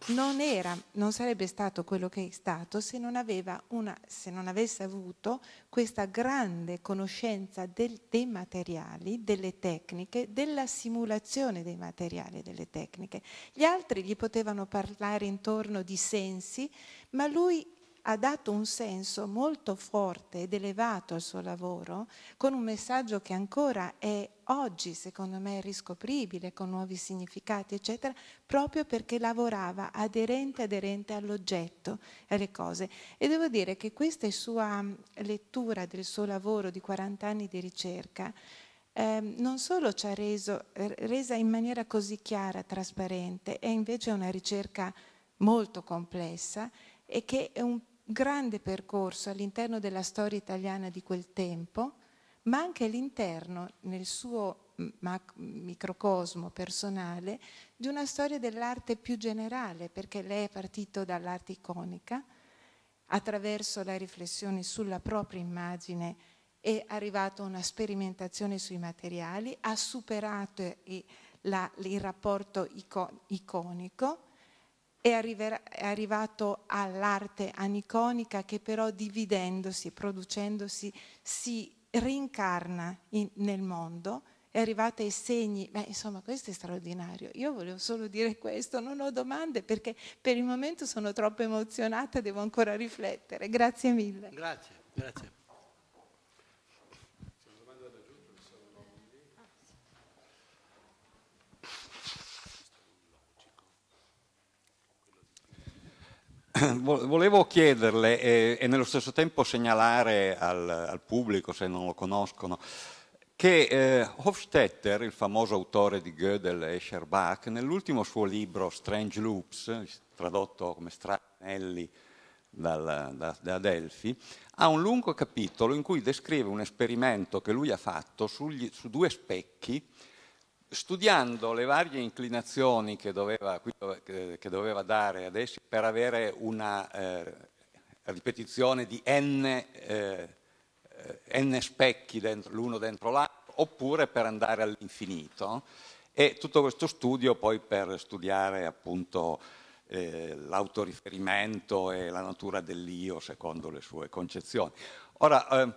non, era, non sarebbe stato quello che è stato se non, una, se non avesse avuto questa grande conoscenza del, dei materiali, delle tecniche, della simulazione dei materiali e delle tecniche. Gli altri gli potevano parlare intorno di sensi, ma lui ha dato un senso molto forte ed elevato al suo lavoro, con un messaggio che ancora è oggi, secondo me, riscopribile, con nuovi significati, eccetera, proprio perché lavorava aderente, aderente all'oggetto, alle cose. E devo dire che questa sua mm, lettura del suo lavoro di 40 anni di ricerca, eh, non solo ci ha reso, eh, resa in maniera così chiara, trasparente, è invece una ricerca molto complessa e che è un grande percorso all'interno della storia italiana di quel tempo, ma anche all'interno, nel suo microcosmo personale, di una storia dell'arte più generale, perché lei è partito dall'arte iconica, attraverso la riflessione sulla propria immagine è arrivato a una sperimentazione sui materiali, ha superato il, eh, il rapporto iconico è, arrivato all'arte aniconica che però dividendosi, producendosi, si rincarna in, nel mondo, è arrivato ai segni, beh insomma questo è straordinario, io volevo solo dire questo, non ho domande perché per il momento sono troppo emozionata, devo ancora riflettere, grazie mille. Grazie, grazie. Volevo chiederle e, eh, e, nello stesso tempo segnalare al, al, pubblico, se non lo conoscono, che eh, Hofstetter, il famoso autore di Gödel e Scherbach, nell'ultimo suo libro Strange Loops, tradotto come Stranelli dal, da, da Delphi, ha un lungo capitolo in cui descrive un esperimento che lui ha fatto sugli, su due specchi studiando le varie inclinazioni che doveva, che doveva dare ad essi per avere una eh, ripetizione di n, eh, n specchi l'uno dentro l'altro, oppure per andare all'infinito, e tutto questo studio poi per studiare appunto eh, l'autoriferimento e la natura dell'io secondo le sue concezioni. Ora, ehm,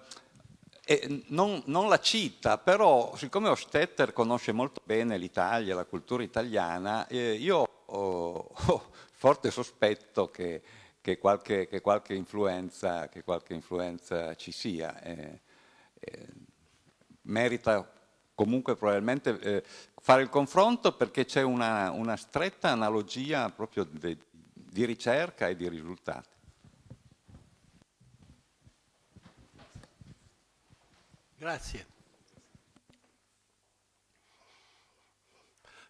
e non, non, la cita, però siccome Ostetter conosce molto bene l'Italia, la cultura italiana, eh, io ho, ho, forte sospetto che, che, qualche, che, qualche, influenza, che qualche, influenza, ci sia. Eh, eh, merita comunque probabilmente eh, fare il confronto perché c'è una, una stretta analogia proprio di, di ricerca e di risultati. Grazie.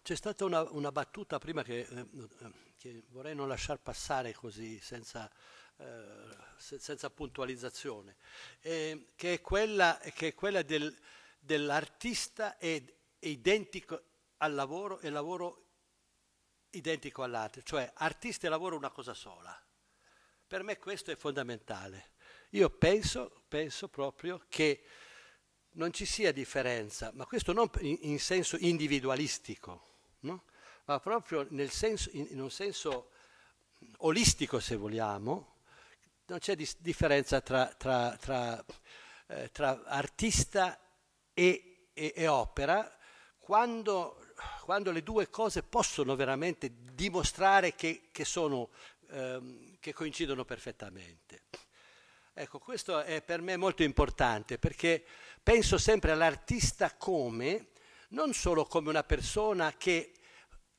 C'è stata una, una, battuta prima che, eh, eh, che, vorrei non lasciar passare così senza, eh, se, senza puntualizzazione, eh, che è quella, che è quella del, dell'artista ed, identico al lavoro e lavoro identico all'arte, cioè artista e lavoro una cosa sola. Per me questo è fondamentale. Io penso, penso proprio che non ci sia differenza, ma questo non in, senso individualistico, no? ma proprio senso, in, un senso olistico, se vogliamo, non c'è differenza tra, tra, tra, eh, tra artista e, e, e opera quando, quando, le due cose possono veramente dimostrare che, che, sono, ehm, che coincidono perfettamente. Ecco, questo è per me molto importante perché penso sempre all'artista come, non solo come una persona che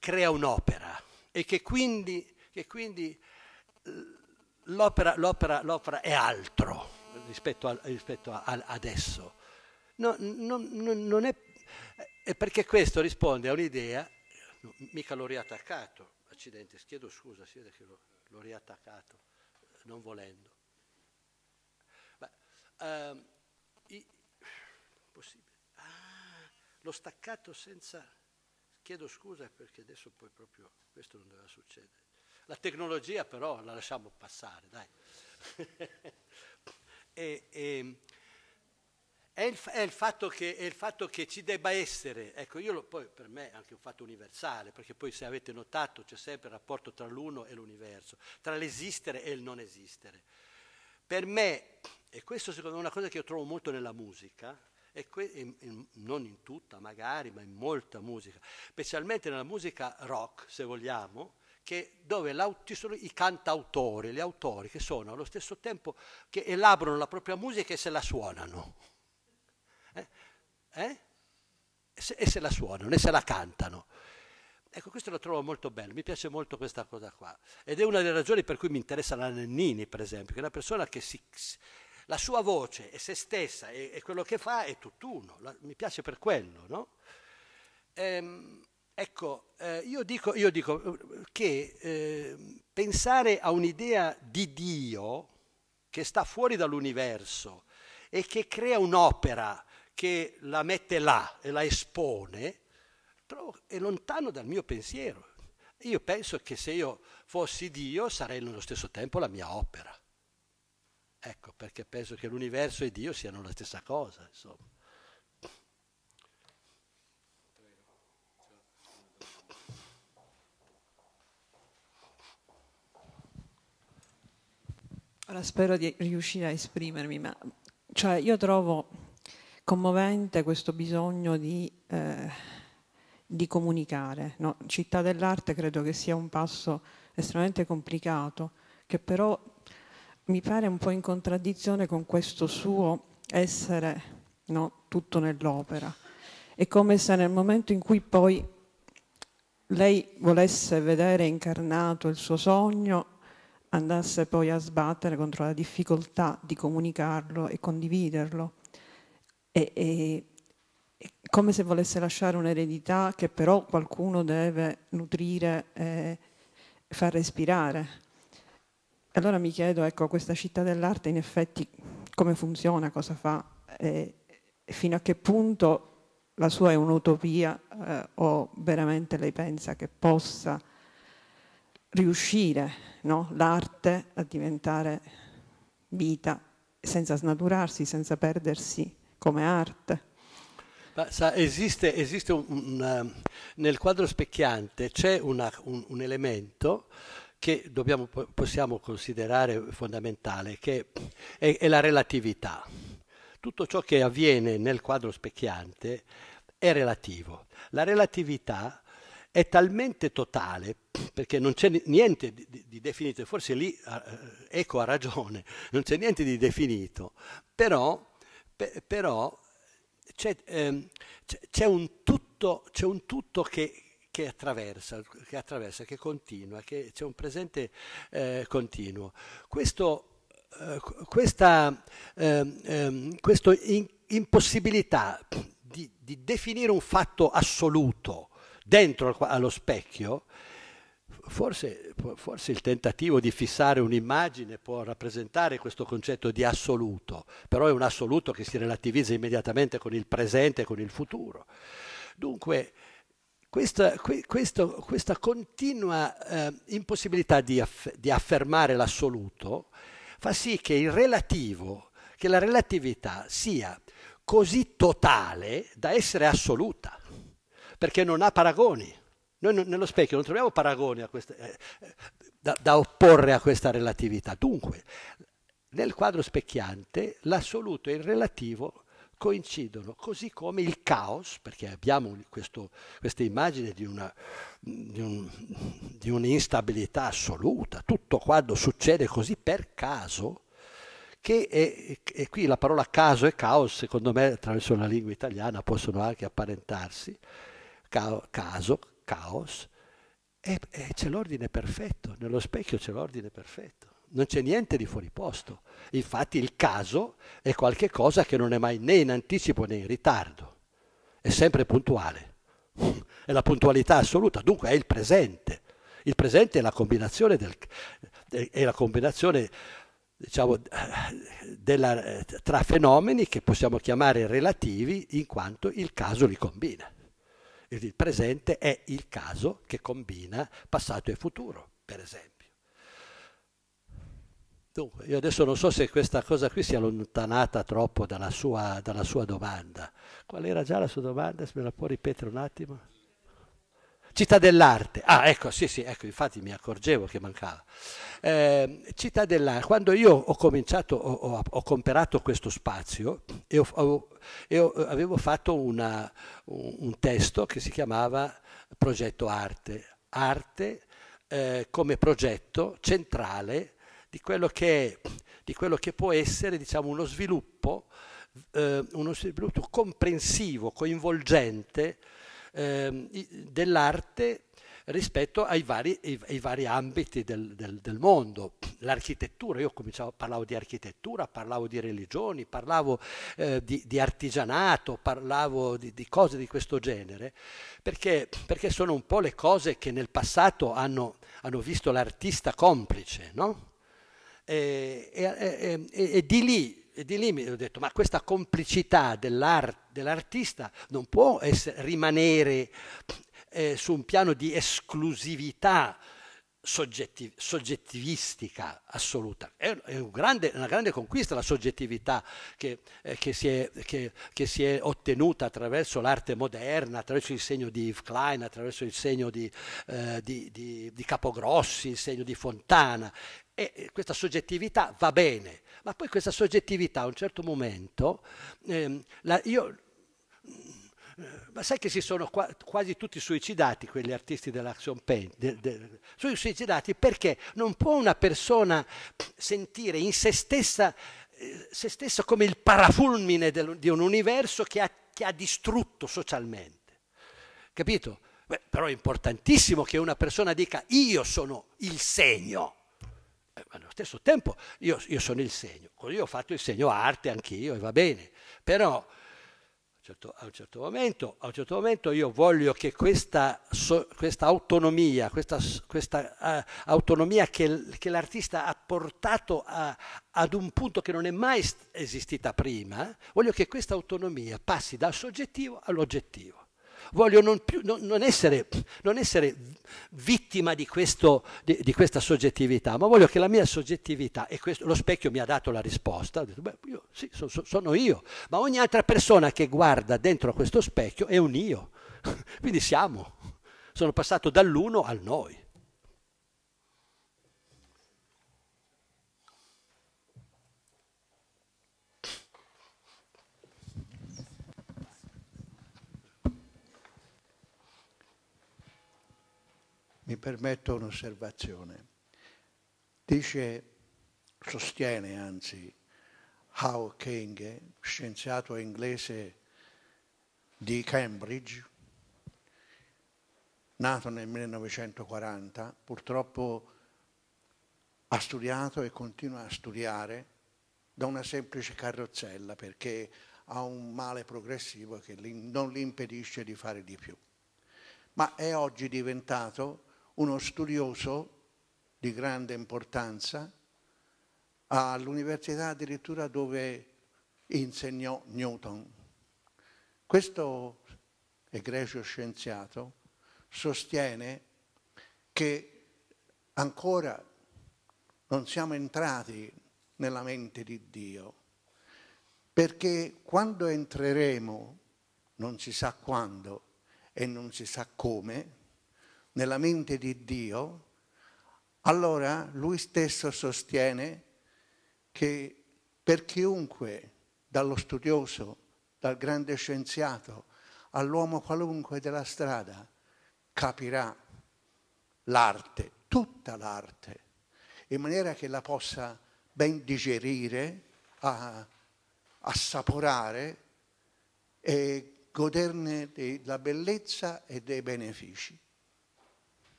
crea un'opera e che quindi, che quindi l'opera, l'opera, l'opera, è altro rispetto, a, rispetto a, a, ad esso. No, non, non è, è perché questo risponde a un'idea, mica l'ho riattaccato, accidente, chiedo scusa, si vede che l'ho, l'ho riattaccato, non volendo. Ma, ehm, possibile. Ah, lo staccato senza... Chiedo scusa perché adesso poi proprio questo non doveva succedere. La tecnologia però la lasciamo passare, dai. e, e, ehm, è, il, è, il che, è, il, fatto che, ci debba essere, ecco io lo, poi per me è anche un fatto universale, perché poi se avete notato c'è sempre il rapporto tra l'uno e l'universo, tra l'esistere e il non esistere. Per me, e questo secondo me è una cosa che io trovo molto nella musica, e, que- e in, non in tutta magari, ma in molta musica, specialmente nella musica rock, se vogliamo, che, dove ci sono i cantautori, gli autori che sono allo stesso tempo che elaborano la propria musica e se la suonano. Eh? Eh? E, se, e se la suonano, e se la cantano. Ecco, questo lo trovo molto bello, mi piace molto questa cosa qua. Ed è una delle ragioni per cui mi interessa la Nannini, per esempio, che è una persona che si, la sua voce è se stessa e, e quello che fa è tutt'uno, la, mi piace per quello, no? Ehm, ecco, eh, io, dico, io, dico, eh, che eh, pensare a un'idea di Dio che sta fuori dall'universo e che crea un'opera che la mette là e la espone, è lontano dal mio pensiero. Io penso che se io fossi Dio sarei nello stesso tempo la mia opera. Ecco, perché penso che l'universo e Dio siano la stessa cosa, insomma. Ora spero di riuscire a esprimermi, ma cioè, io trovo commovente questo bisogno di, eh, di comunicare. No? Città dell'arte credo che sia un passo estremamente complicato, che però mi pare un po' in contraddizione con questo suo essere no, tutto nell'opera. È come se nel momento in cui poi lei volesse vedere incarnato il suo sogno, andasse poi a sbattere contro la difficoltà di comunicarlo e condividerlo. E, e, è come se volesse lasciare un'eredità che però qualcuno deve nutrire e far respirare allora mi chiedo, ecco, questa città dell'arte in effetti come funziona, cosa fa, eh, fino a che punto la sua è un'utopia eh, o veramente lei pensa che possa riuscire no? l'arte a diventare vita senza snaturarsi, senza perdersi come arte. Sa, esiste, esiste un, un, nel quadro specchiante c'è una, un, un elemento che dobbiamo, possiamo considerare fondamentale, che è, è la relatività. Tutto ciò che avviene nel quadro specchiante è relativo. La relatività è talmente totale perché non c'è niente di, di, definito, forse lì eh, Eco ha ragione, non c'è niente di definito, però, per, però c'è, ehm, c'è, un tutto, c'è un tutto che, che attraversa, che, attraversa, che continua, che c'è un presente eh, continuo. Questo, eh, questa, eh, ehm, questa in, impossibilità di, di, definire un fatto assoluto dentro allo specchio, Forse, forse, il tentativo di fissare un'immagine può rappresentare questo concetto di assoluto, però è un assoluto che si relativizza immediatamente con il presente e con il futuro. Dunque, questa, questo, questa continua eh, impossibilità di, aff di affermare l'assoluto fa sì che il relativo, che la relatività sia così totale da essere assoluta, perché non ha paragoni. Noi non, nello specchio non troviamo paragoni queste, eh, eh, da, da opporre a questa relatività. Dunque, nel quadro specchiante l'assoluto e il relativo coincidono, così come il caos, perché abbiamo questo, questa immagine di, una, di, un, di un'instabilità assoluta, tutto quando succede così per caso, che è, e qui la parola caso e caos, secondo me, attraverso la lingua italiana possono anche apparentarsi, caso, caos, e, e c'è l'ordine perfetto, nello specchio c'è l'ordine perfetto non c'è niente di fuori posto. Infatti il caso è qualcosa che non è mai né in anticipo né in ritardo, è sempre puntuale, è la puntualità assoluta, dunque è il presente. Il presente è la combinazione, del, è la combinazione diciamo, della, tra fenomeni che possiamo chiamare relativi in quanto il caso li combina. Il presente è il caso che combina passato e futuro, per esempio. Dunque, io adesso non so se questa cosa qui sia allontanata troppo dalla sua, dalla sua domanda. Qual era già la sua domanda? Se me la può ripetere un attimo? Città dell'arte. Ah, ecco, sì, sì, ecco, infatti mi accorgevo che mancava. Eh, città dell'arte. Quando io ho cominciato, ho, ho, ho comperato questo spazio e, ho, e avevo fatto una, un, un, testo che si chiamava Progetto Arte. Arte eh, come progetto centrale di quello che, di quello che può essere diciamo, uno, sviluppo, eh, uno sviluppo comprensivo, coinvolgente eh, dell'arte rispetto ai vari, ai, vari ambiti del, del, del, mondo. L'architettura, io cominciavo, parlavo di architettura, parlavo di religioni, parlavo eh, di, di, artigianato, parlavo di, di, cose di questo genere, perché, perché, sono un po' le cose che nel passato hanno, hanno visto l'artista complice, no? E, e, e, e di lì e di lì mi ho detto, ma questa complicità dell'art, dell'artista non può essere, rimanere eh, su un piano di esclusività soggettiv- soggettivistica assoluta. È, è un grande, una grande conquista la soggettività che, eh, che, si è, che, che, si è, ottenuta attraverso l'arte moderna, attraverso il segno di Yves Klein, attraverso il segno di, eh, di, di, di Capogrossi, il segno di Fontana. E questa soggettività va bene, ma poi questa soggettività a un certo momento, ehm, la, io ma sai che si sono qua, quasi tutti suicidati quegli artisti dell'action paint? De, de, sono suicidati perché non può una persona sentire in se stessa, eh, se stessa come il parafulmine del, di un universo che ha, che ha distrutto socialmente. Capito? Beh, però è importantissimo che una persona dica io sono il segno eh, ma allo stesso tempo io, io, sono il segno, così ho fatto il segno arte anch'io e va bene, però certo, a, un certo momento, a, un certo momento, io voglio che questa, so, questa autonomia, questa, questa uh, autonomia che, che, l'artista ha portato a, ad un punto che non è mai esistita prima, voglio che questa autonomia passi dal soggettivo all'oggettivo voglio non, più, non, non, essere, non essere, vittima di, questo, di, di, questa soggettività, ma voglio che la mia soggettività, e questo, lo specchio mi ha dato la risposta, detto, beh, io, sì, so, so, sono io, ma ogni altra persona che guarda dentro questo specchio è un io, quindi siamo, sono passato dall'uno al noi. mi permetto un'osservazione. Dice, sostiene anzi, Howe King, scienziato inglese di Cambridge, nato nel 1940, purtroppo ha studiato e continua a studiare da una semplice carrozzella perché ha un male progressivo che non gli impedisce di fare di più. Ma è oggi diventato uno studioso di grande importanza all'università addirittura dove insegnò Newton. Questo egregio scienziato sostiene che ancora non siamo entrati nella mente di Dio, perché quando entreremo, non si sa quando e non si sa come, nella mente di Dio, allora lui stesso sostiene che per chiunque, dallo studioso, dal grande scienziato, all'uomo qualunque della strada, capirà l'arte, tutta l'arte, in maniera che la possa ben digerire, assaporare e goderne della bellezza e dei benefici.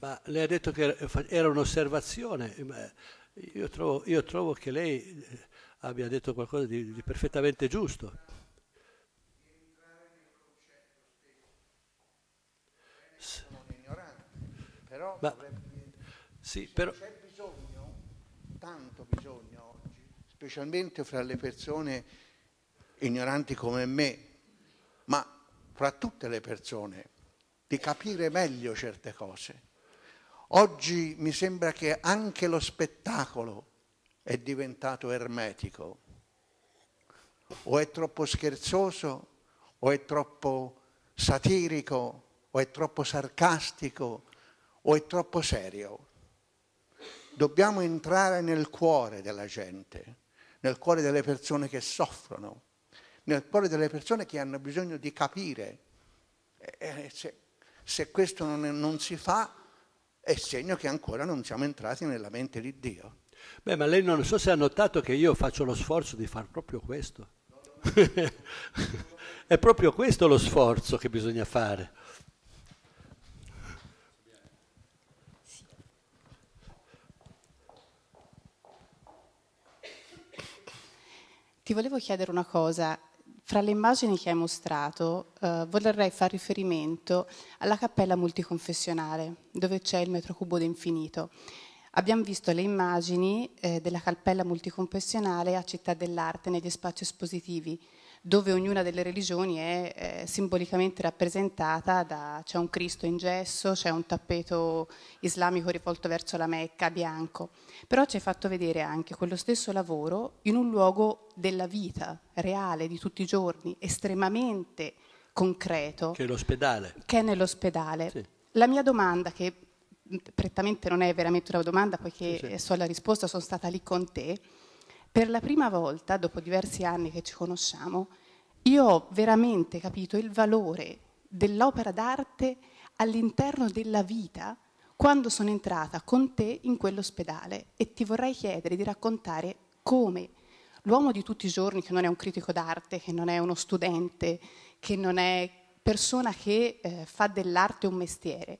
Ma lei ha detto che era un'osservazione, io trovo, io trovo che lei eh, abbia detto qualcosa di, di perfettamente giusto. Però, Ma, sì, però c'è bisogno, tanto bisogno oggi, specialmente fra le persone ignoranti come me, ma fra tutte le persone, di capire meglio certe cose Oggi mi sembra che anche lo spettacolo è diventato ermetico. O è troppo scherzoso, o è troppo satirico, o è troppo sarcastico, o è troppo serio. Dobbiamo entrare nel cuore della gente, nel cuore delle persone che soffrono, nel cuore delle persone che hanno bisogno di capire. E eh, eh, se, se questo non, non si fa, è segno che ancora non siamo entrati nella mente di Dio. Beh, ma lei non so se ha notato che io faccio lo sforzo di fare proprio questo. è proprio questo lo sforzo che bisogna fare. Ti volevo chiedere una cosa, fra le immagini che hai mostrato eh, vorrei fare riferimento alla cappella multiconfessionale dove c'è il metro cubo d'infinito. Abbiamo visto le immagini eh, della cappella multiconfessionale a Città dell'Arte negli spazi espositivi dove ognuna delle religioni è eh, simbolicamente rappresentata da c'è un Cristo in gesso, c'è un tappeto islamico rivolto verso la Mecca bianco, però ci hai fatto vedere anche quello stesso lavoro in un luogo della vita reale di tutti i giorni, estremamente concreto. Che è l'ospedale. Che è nell'ospedale. Sì. La mia domanda che prettamente non è veramente una domanda, poiché sì, sì. so la risposta, sono stata lì con te per la prima volta, dopo diversi anni che ci conosciamo, io ho veramente capito il valore dell'opera d'arte all'interno della vita quando sono entrata con te in quell'ospedale e ti vorrei chiedere di raccontare come l'uomo di tutti i giorni, che non è un critico d'arte, che non è uno studente, che non è persona che eh, fa dell'arte un mestiere,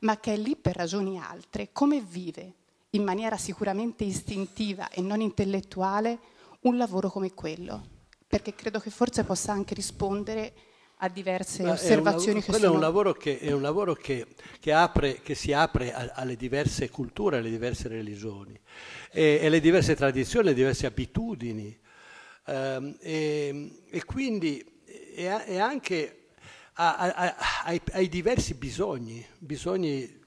ma che è lì per ragioni altre, come vive in maniera sicuramente istintiva e non intellettuale un lavoro come quello, perché credo che forse possa anche rispondere a diverse Ma osservazioni è un, quello sono... è un lavoro che, è un lavoro che, che, apre, che si apre a, alle diverse culture, alle diverse religioni, e, alle diverse tradizioni, alle diverse abitudini. Um, e, e, quindi è, è anche a, a, ai, ai diversi bisogni, bisogni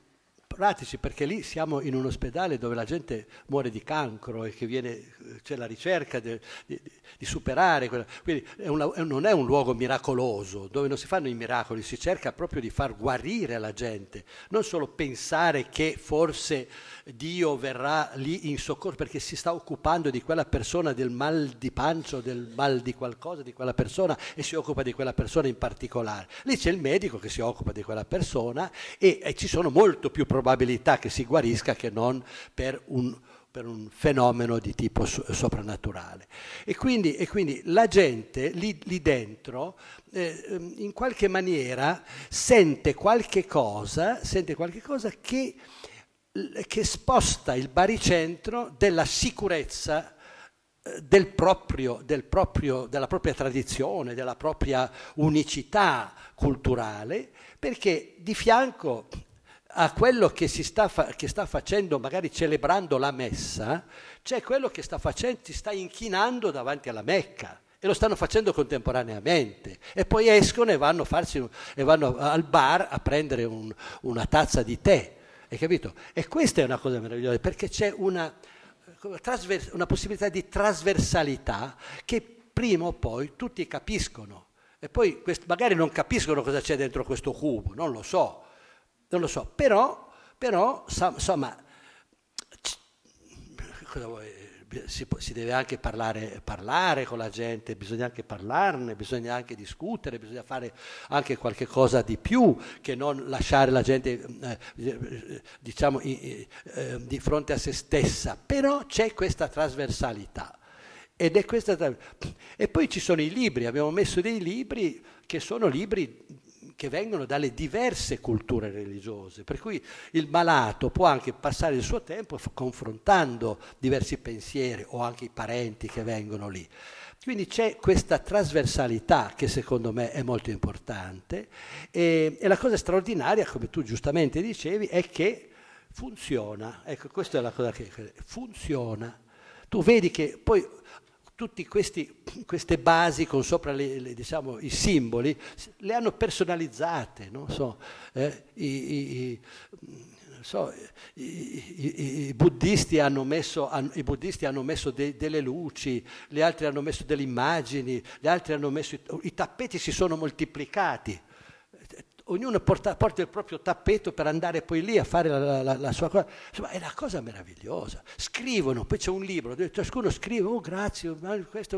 pratici perché lì siamo in un ospedale dove la gente muore di cancro e viene, c'è la ricerca de, di, di, superare, quella. quindi è una, non è un luogo miracoloso dove non si fanno i miracoli, si cerca proprio di far guarire la gente, non solo pensare che forse Dio verrà lì in soccorso perché si sta occupando di quella persona, del mal di pancia, del mal di qualcosa, di quella persona e si occupa di quella persona in particolare. Lì c'è il medico che si occupa di quella persona e, e ci sono molto più problemi probabilità che si guarisca che non per un, per un fenomeno di tipo soprannaturale. E quindi, e quindi, la gente lì, lì dentro eh, ehm, in qualche maniera sente qualche cosa, sente qualche cosa che, che sposta il baricentro della sicurezza eh, del proprio, del proprio, della propria tradizione, della propria unicità culturale, perché di fianco a quello che, sta, fa- che sta facendo, magari celebrando la messa, c'è quello che sta facendo, si sta inchinando davanti alla Mecca e lo stanno facendo contemporaneamente. E poi escono e vanno, farsi, e vanno al bar a prendere un, una tazza di tè. Hai capito? E questa è una cosa meravigliosa perché c'è una, una possibilità di trasversalità che prima o poi tutti capiscono. E poi magari non capiscono cosa c'è dentro questo cubo, non lo so, non lo so, però, però insomma, si, si, deve anche parlare, parlare, con la gente, bisogna anche parlarne, bisogna anche discutere, bisogna fare anche qualche cosa di più che non lasciare la gente eh, diciamo, eh, eh, di fronte a se stessa, però c'è questa trasversalità. Ed è questa... E poi ci sono i libri, abbiamo messo dei libri che sono libri che vengono dalle diverse culture religiose, per cui il malato può anche passare il suo tempo confrontando diversi pensieri o anche i parenti che vengono lì. Quindi c'è questa trasversalità che secondo me è molto importante e, e la cosa straordinaria, come tu giustamente dicevi, è che funziona. Ecco, questa è la cosa che funziona. Tu vedi che poi tutte queste basi con sopra le, le, diciamo, i simboli, le hanno personalizzate, no? so, eh, i, i, so, i, i, buddisti hanno messo, hanno, buddisti hanno messo de, delle luci, gli altri hanno messo delle immagini, gli altri hanno messo, i tappeti si sono moltiplicati, ognuno porta, porta, il proprio tappeto per andare poi lì a fare la, la, la, sua cosa. Insomma, è una cosa meravigliosa. Scrivono, poi c'è un libro, ciascuno scrive, oh grazie, questo,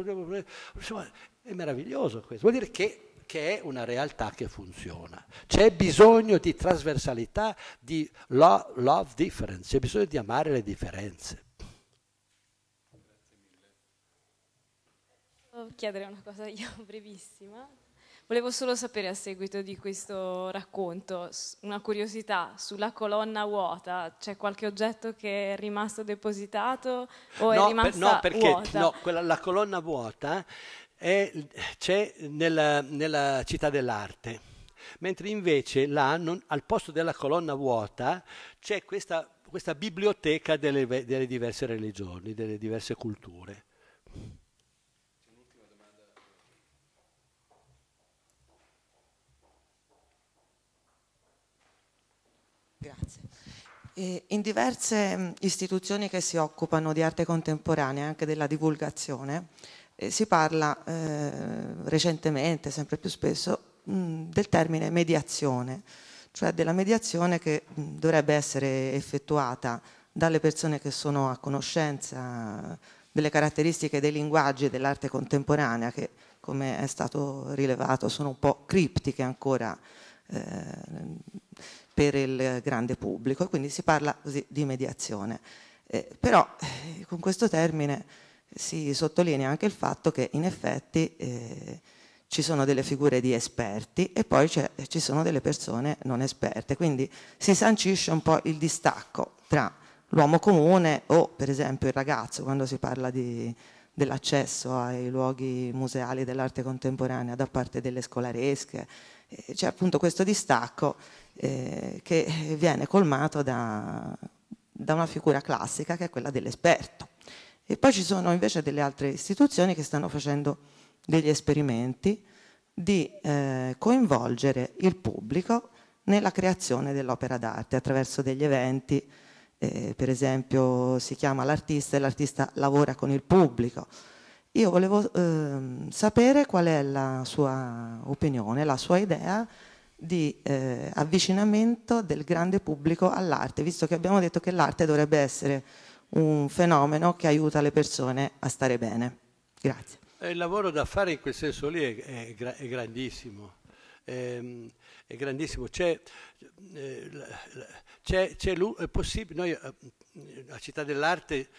insomma, è meraviglioso questo. Vuol dire che, che è una realtà che funziona. C'è bisogno di trasversalità, di love, love difference, c'è bisogno di amare le differenze. Grazie mille. Devo chiedere una cosa io, brevissima. Volevo solo sapere a seguito di questo racconto, una curiosità, sulla colonna vuota c'è qualche oggetto che è rimasto depositato o no, è rimasta per, no, perché, vuota? No, quella, la colonna vuota è, c'è nella, nella città dell'arte mentre invece là, non, al posto della colonna vuota, c'è questa, questa biblioteca delle, delle, diverse religioni, delle diverse culture. Grazie. In diverse mm, istituzioni che si occupano di arte contemporanea anche della divulgazione eh, si parla eh, recentemente, sempre più spesso, mm, del termine mediazione, cioè della mediazione che mm, dovrebbe essere effettuata dalle persone che sono a conoscenza delle caratteristiche dei linguaggi dell'arte contemporanea che come è stato rilevato sono un po' criptiche ancora eh, per il grande pubblico e quindi si parla così di mediazione. Eh, però eh, con questo termine si sottolinea anche il fatto che in effetti eh, ci sono delle figure di esperti e poi ci sono delle persone non esperte, quindi si sancisce un po' il distacco tra l'uomo comune o per esempio il ragazzo quando si parla di, dell'accesso ai luoghi museali dell'arte contemporanea da parte delle scolaresche, eh, c'è appunto questo distacco eh, che viene colmato da, da una figura classica che è quella dell'esperto. E poi ci sono invece delle altre istituzioni che stanno facendo degli esperimenti di eh, coinvolgere il pubblico nella creazione dell'opera d'arte attraverso degli eventi, eh, per esempio si chiama l'artista e l'artista lavora con il pubblico. Io volevo eh, sapere qual è la sua opinione, la sua idea di eh, avvicinamento del grande pubblico all'arte, visto che abbiamo detto che l'arte dovrebbe essere un fenomeno che aiuta le persone a stare bene. Grazie. Eh, il lavoro da fare in quel senso lì è, è, è grandissimo. È, ehm, è grandissimo. C'è, eh, c'è, c'è, è possibile, noi eh, a Città dell'Arte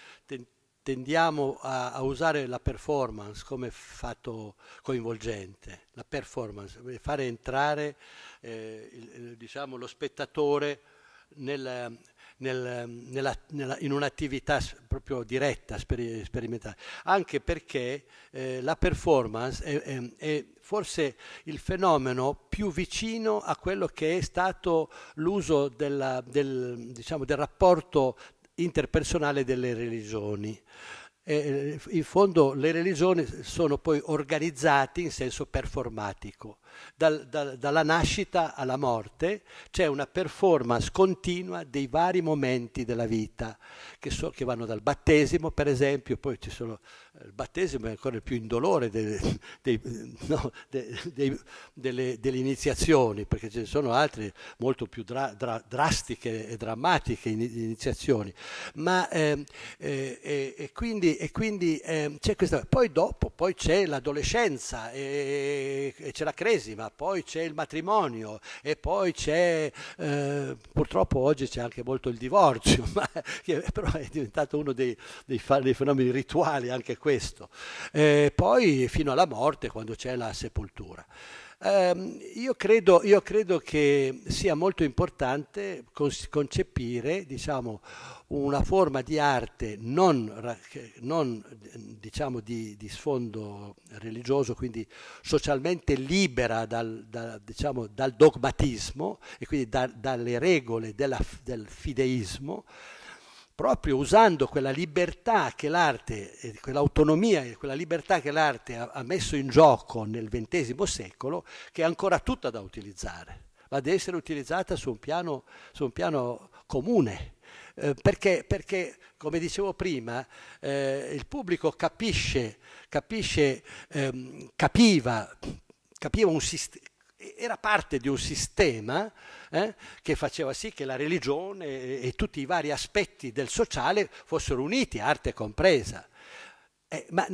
tendiamo a, a, usare la performance come fatto coinvolgente, la performance, fare entrare eh, il, diciamo, lo spettatore nel, nel, nella, nella, in un'attività proprio diretta, sperimentale, anche perché eh, la performance è, è, è, forse il fenomeno più vicino a quello che è stato l'uso della, del, diciamo, del, rapporto interpersonale delle religioni. Eh, eh, in fondo le religioni sono poi organizzate in senso performatico, dal, dal, dalla nascita alla morte c'è una performance continua dei vari momenti della vita, che, so, che vanno dal battesimo, per esempio, poi ci sono eh, il battesimo è ancora il più indolore dei, dei, no, dei, delle, delle, iniziazioni, perché ce ne sono altre molto più dra, dra, drastiche e drammatiche iniziazioni. Ma, ehm, eh, eh, e quindi, e quindi eh, c'è questa... Poi dopo poi c'è l'adolescenza e, e c'è la crisi ma poi c'è il matrimonio e poi c'è, eh, purtroppo oggi c'è anche molto il divorzio, ma, che però è diventato uno dei, dei, dei fenomeni rituali anche questo. e eh, poi fino alla morte quando c'è la sepoltura. Ehm, io credo, io credo, che sia molto importante concepire diciamo, una forma di arte non, non diciamo, di, di, sfondo religioso, quindi socialmente libera dal, da, diciamo, dal dogmatismo e quindi da, dalle regole della, del fideismo, proprio usando quella libertà che l'arte, eh, quell'autonomia e quella libertà che l'arte ha messo in gioco nel XX secolo, che è ancora tutta da utilizzare, ma deve essere utilizzata su un piano, su un piano comune. Eh, perché, perché, come dicevo prima, eh, il pubblico capisce, capisce ehm, capiva, capiva un, era parte di un sistema eh, che faceva sì che la religione e, e, tutti i vari aspetti del sociale fossero uniti, arte compresa. Eh, ma,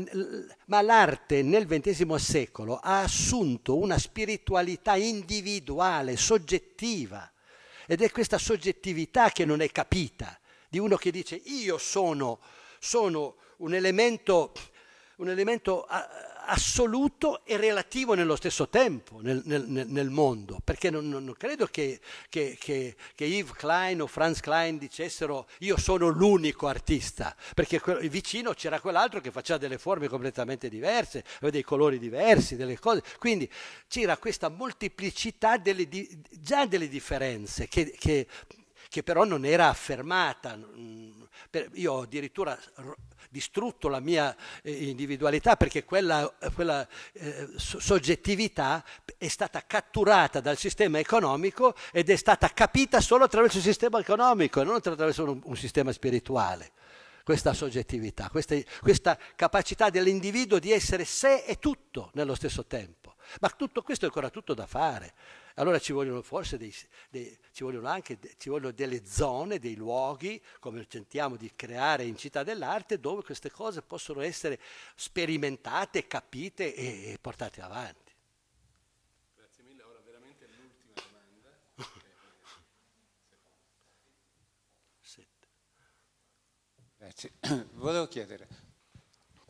ma l'arte nel XX secolo ha assunto una spiritualità individuale, soggettiva, ed è questa soggettività che non è capita, di uno che dice io sono, sono un elemento, un elemento a, assoluto e relativo nello stesso tempo nel, nel, nel mondo, perché non, non credo che, che, che, che, Yves Klein o Franz Klein dicessero io sono l'unico artista, perché vicino c'era quell'altro che faceva delle forme completamente diverse, aveva dei colori diversi, delle cose, quindi c'era questa molteplicità delle, già delle differenze che però non era affermata per, io ho addirittura distrutto la mia eh, individualità perché quella, quella eh, soggettività è stata catturata dal sistema economico ed è stata capita solo attraverso il sistema economico e non attraverso un, un sistema spirituale questa soggettività, questa, questa, capacità dell'individuo di essere sé e tutto nello stesso tempo. Ma tutto questo è ancora tutto da fare. Allora ci vogliono forse dei, dei, ci vogliono anche ci vogliono delle zone, dei luoghi, come tentiamo di creare in città dell'arte, dove queste cose possono essere sperimentate, capite e, e portate avanti. Grazie mille. Ora veramente l'ultima domanda. Grazie. Volevo chiedere,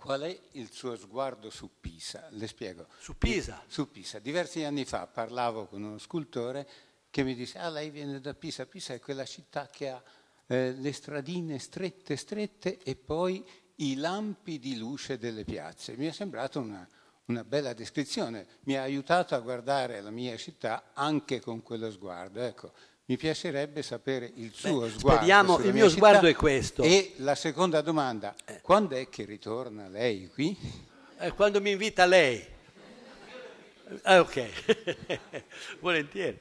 Qual è il suo sguardo su Pisa? Le spiego. Su Pisa? Su Pisa. Diversi anni fa parlavo con uno scultore che mi disse, ah lei viene da Pisa, Pisa è quella città che ha eh, le stradine strette, strette e poi i lampi di luce delle piazze. Mi è sembrata una, una bella descrizione, mi ha aiutato a guardare la mia città anche con quello sguardo. Ecco, mi piacerebbe sapere il suo Beh, sguardo. Speriamo, il mio sguardo è questo. E la seconda domanda, eh. quando è che ritorna lei qui? Eh, quando mi invita lei. Eh, ah, ok, volentieri.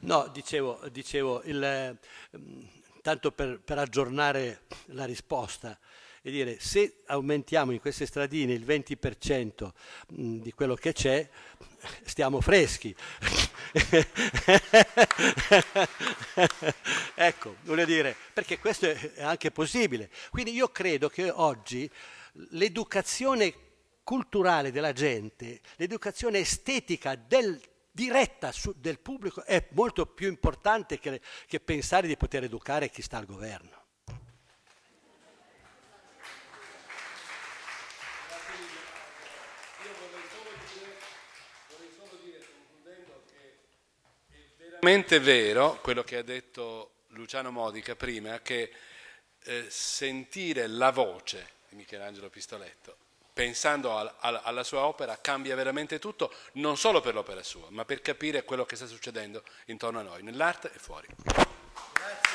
No, dicevo, dicevo il, eh, mm, tanto per, per aggiornare la risposta, e dire se aumentiamo in queste stradine il 20% mm, di quello che c'è, stiamo freschi. ecco, voglio dire, perché questo è anche possibile. Quindi io credo che oggi l'educazione culturale della gente, l'educazione estetica del, diretta su, del pubblico è molto più importante che, che pensare di poter educare chi sta al governo. veramente vero quello che ha detto Luciano Modica prima, che eh, sentire la voce di Michelangelo Pistoletto, pensando alla sua opera, cambia veramente tutto, non solo per l'opera sua, ma per capire quello che sta succedendo intorno a noi, nell'arte e fuori. Grazie.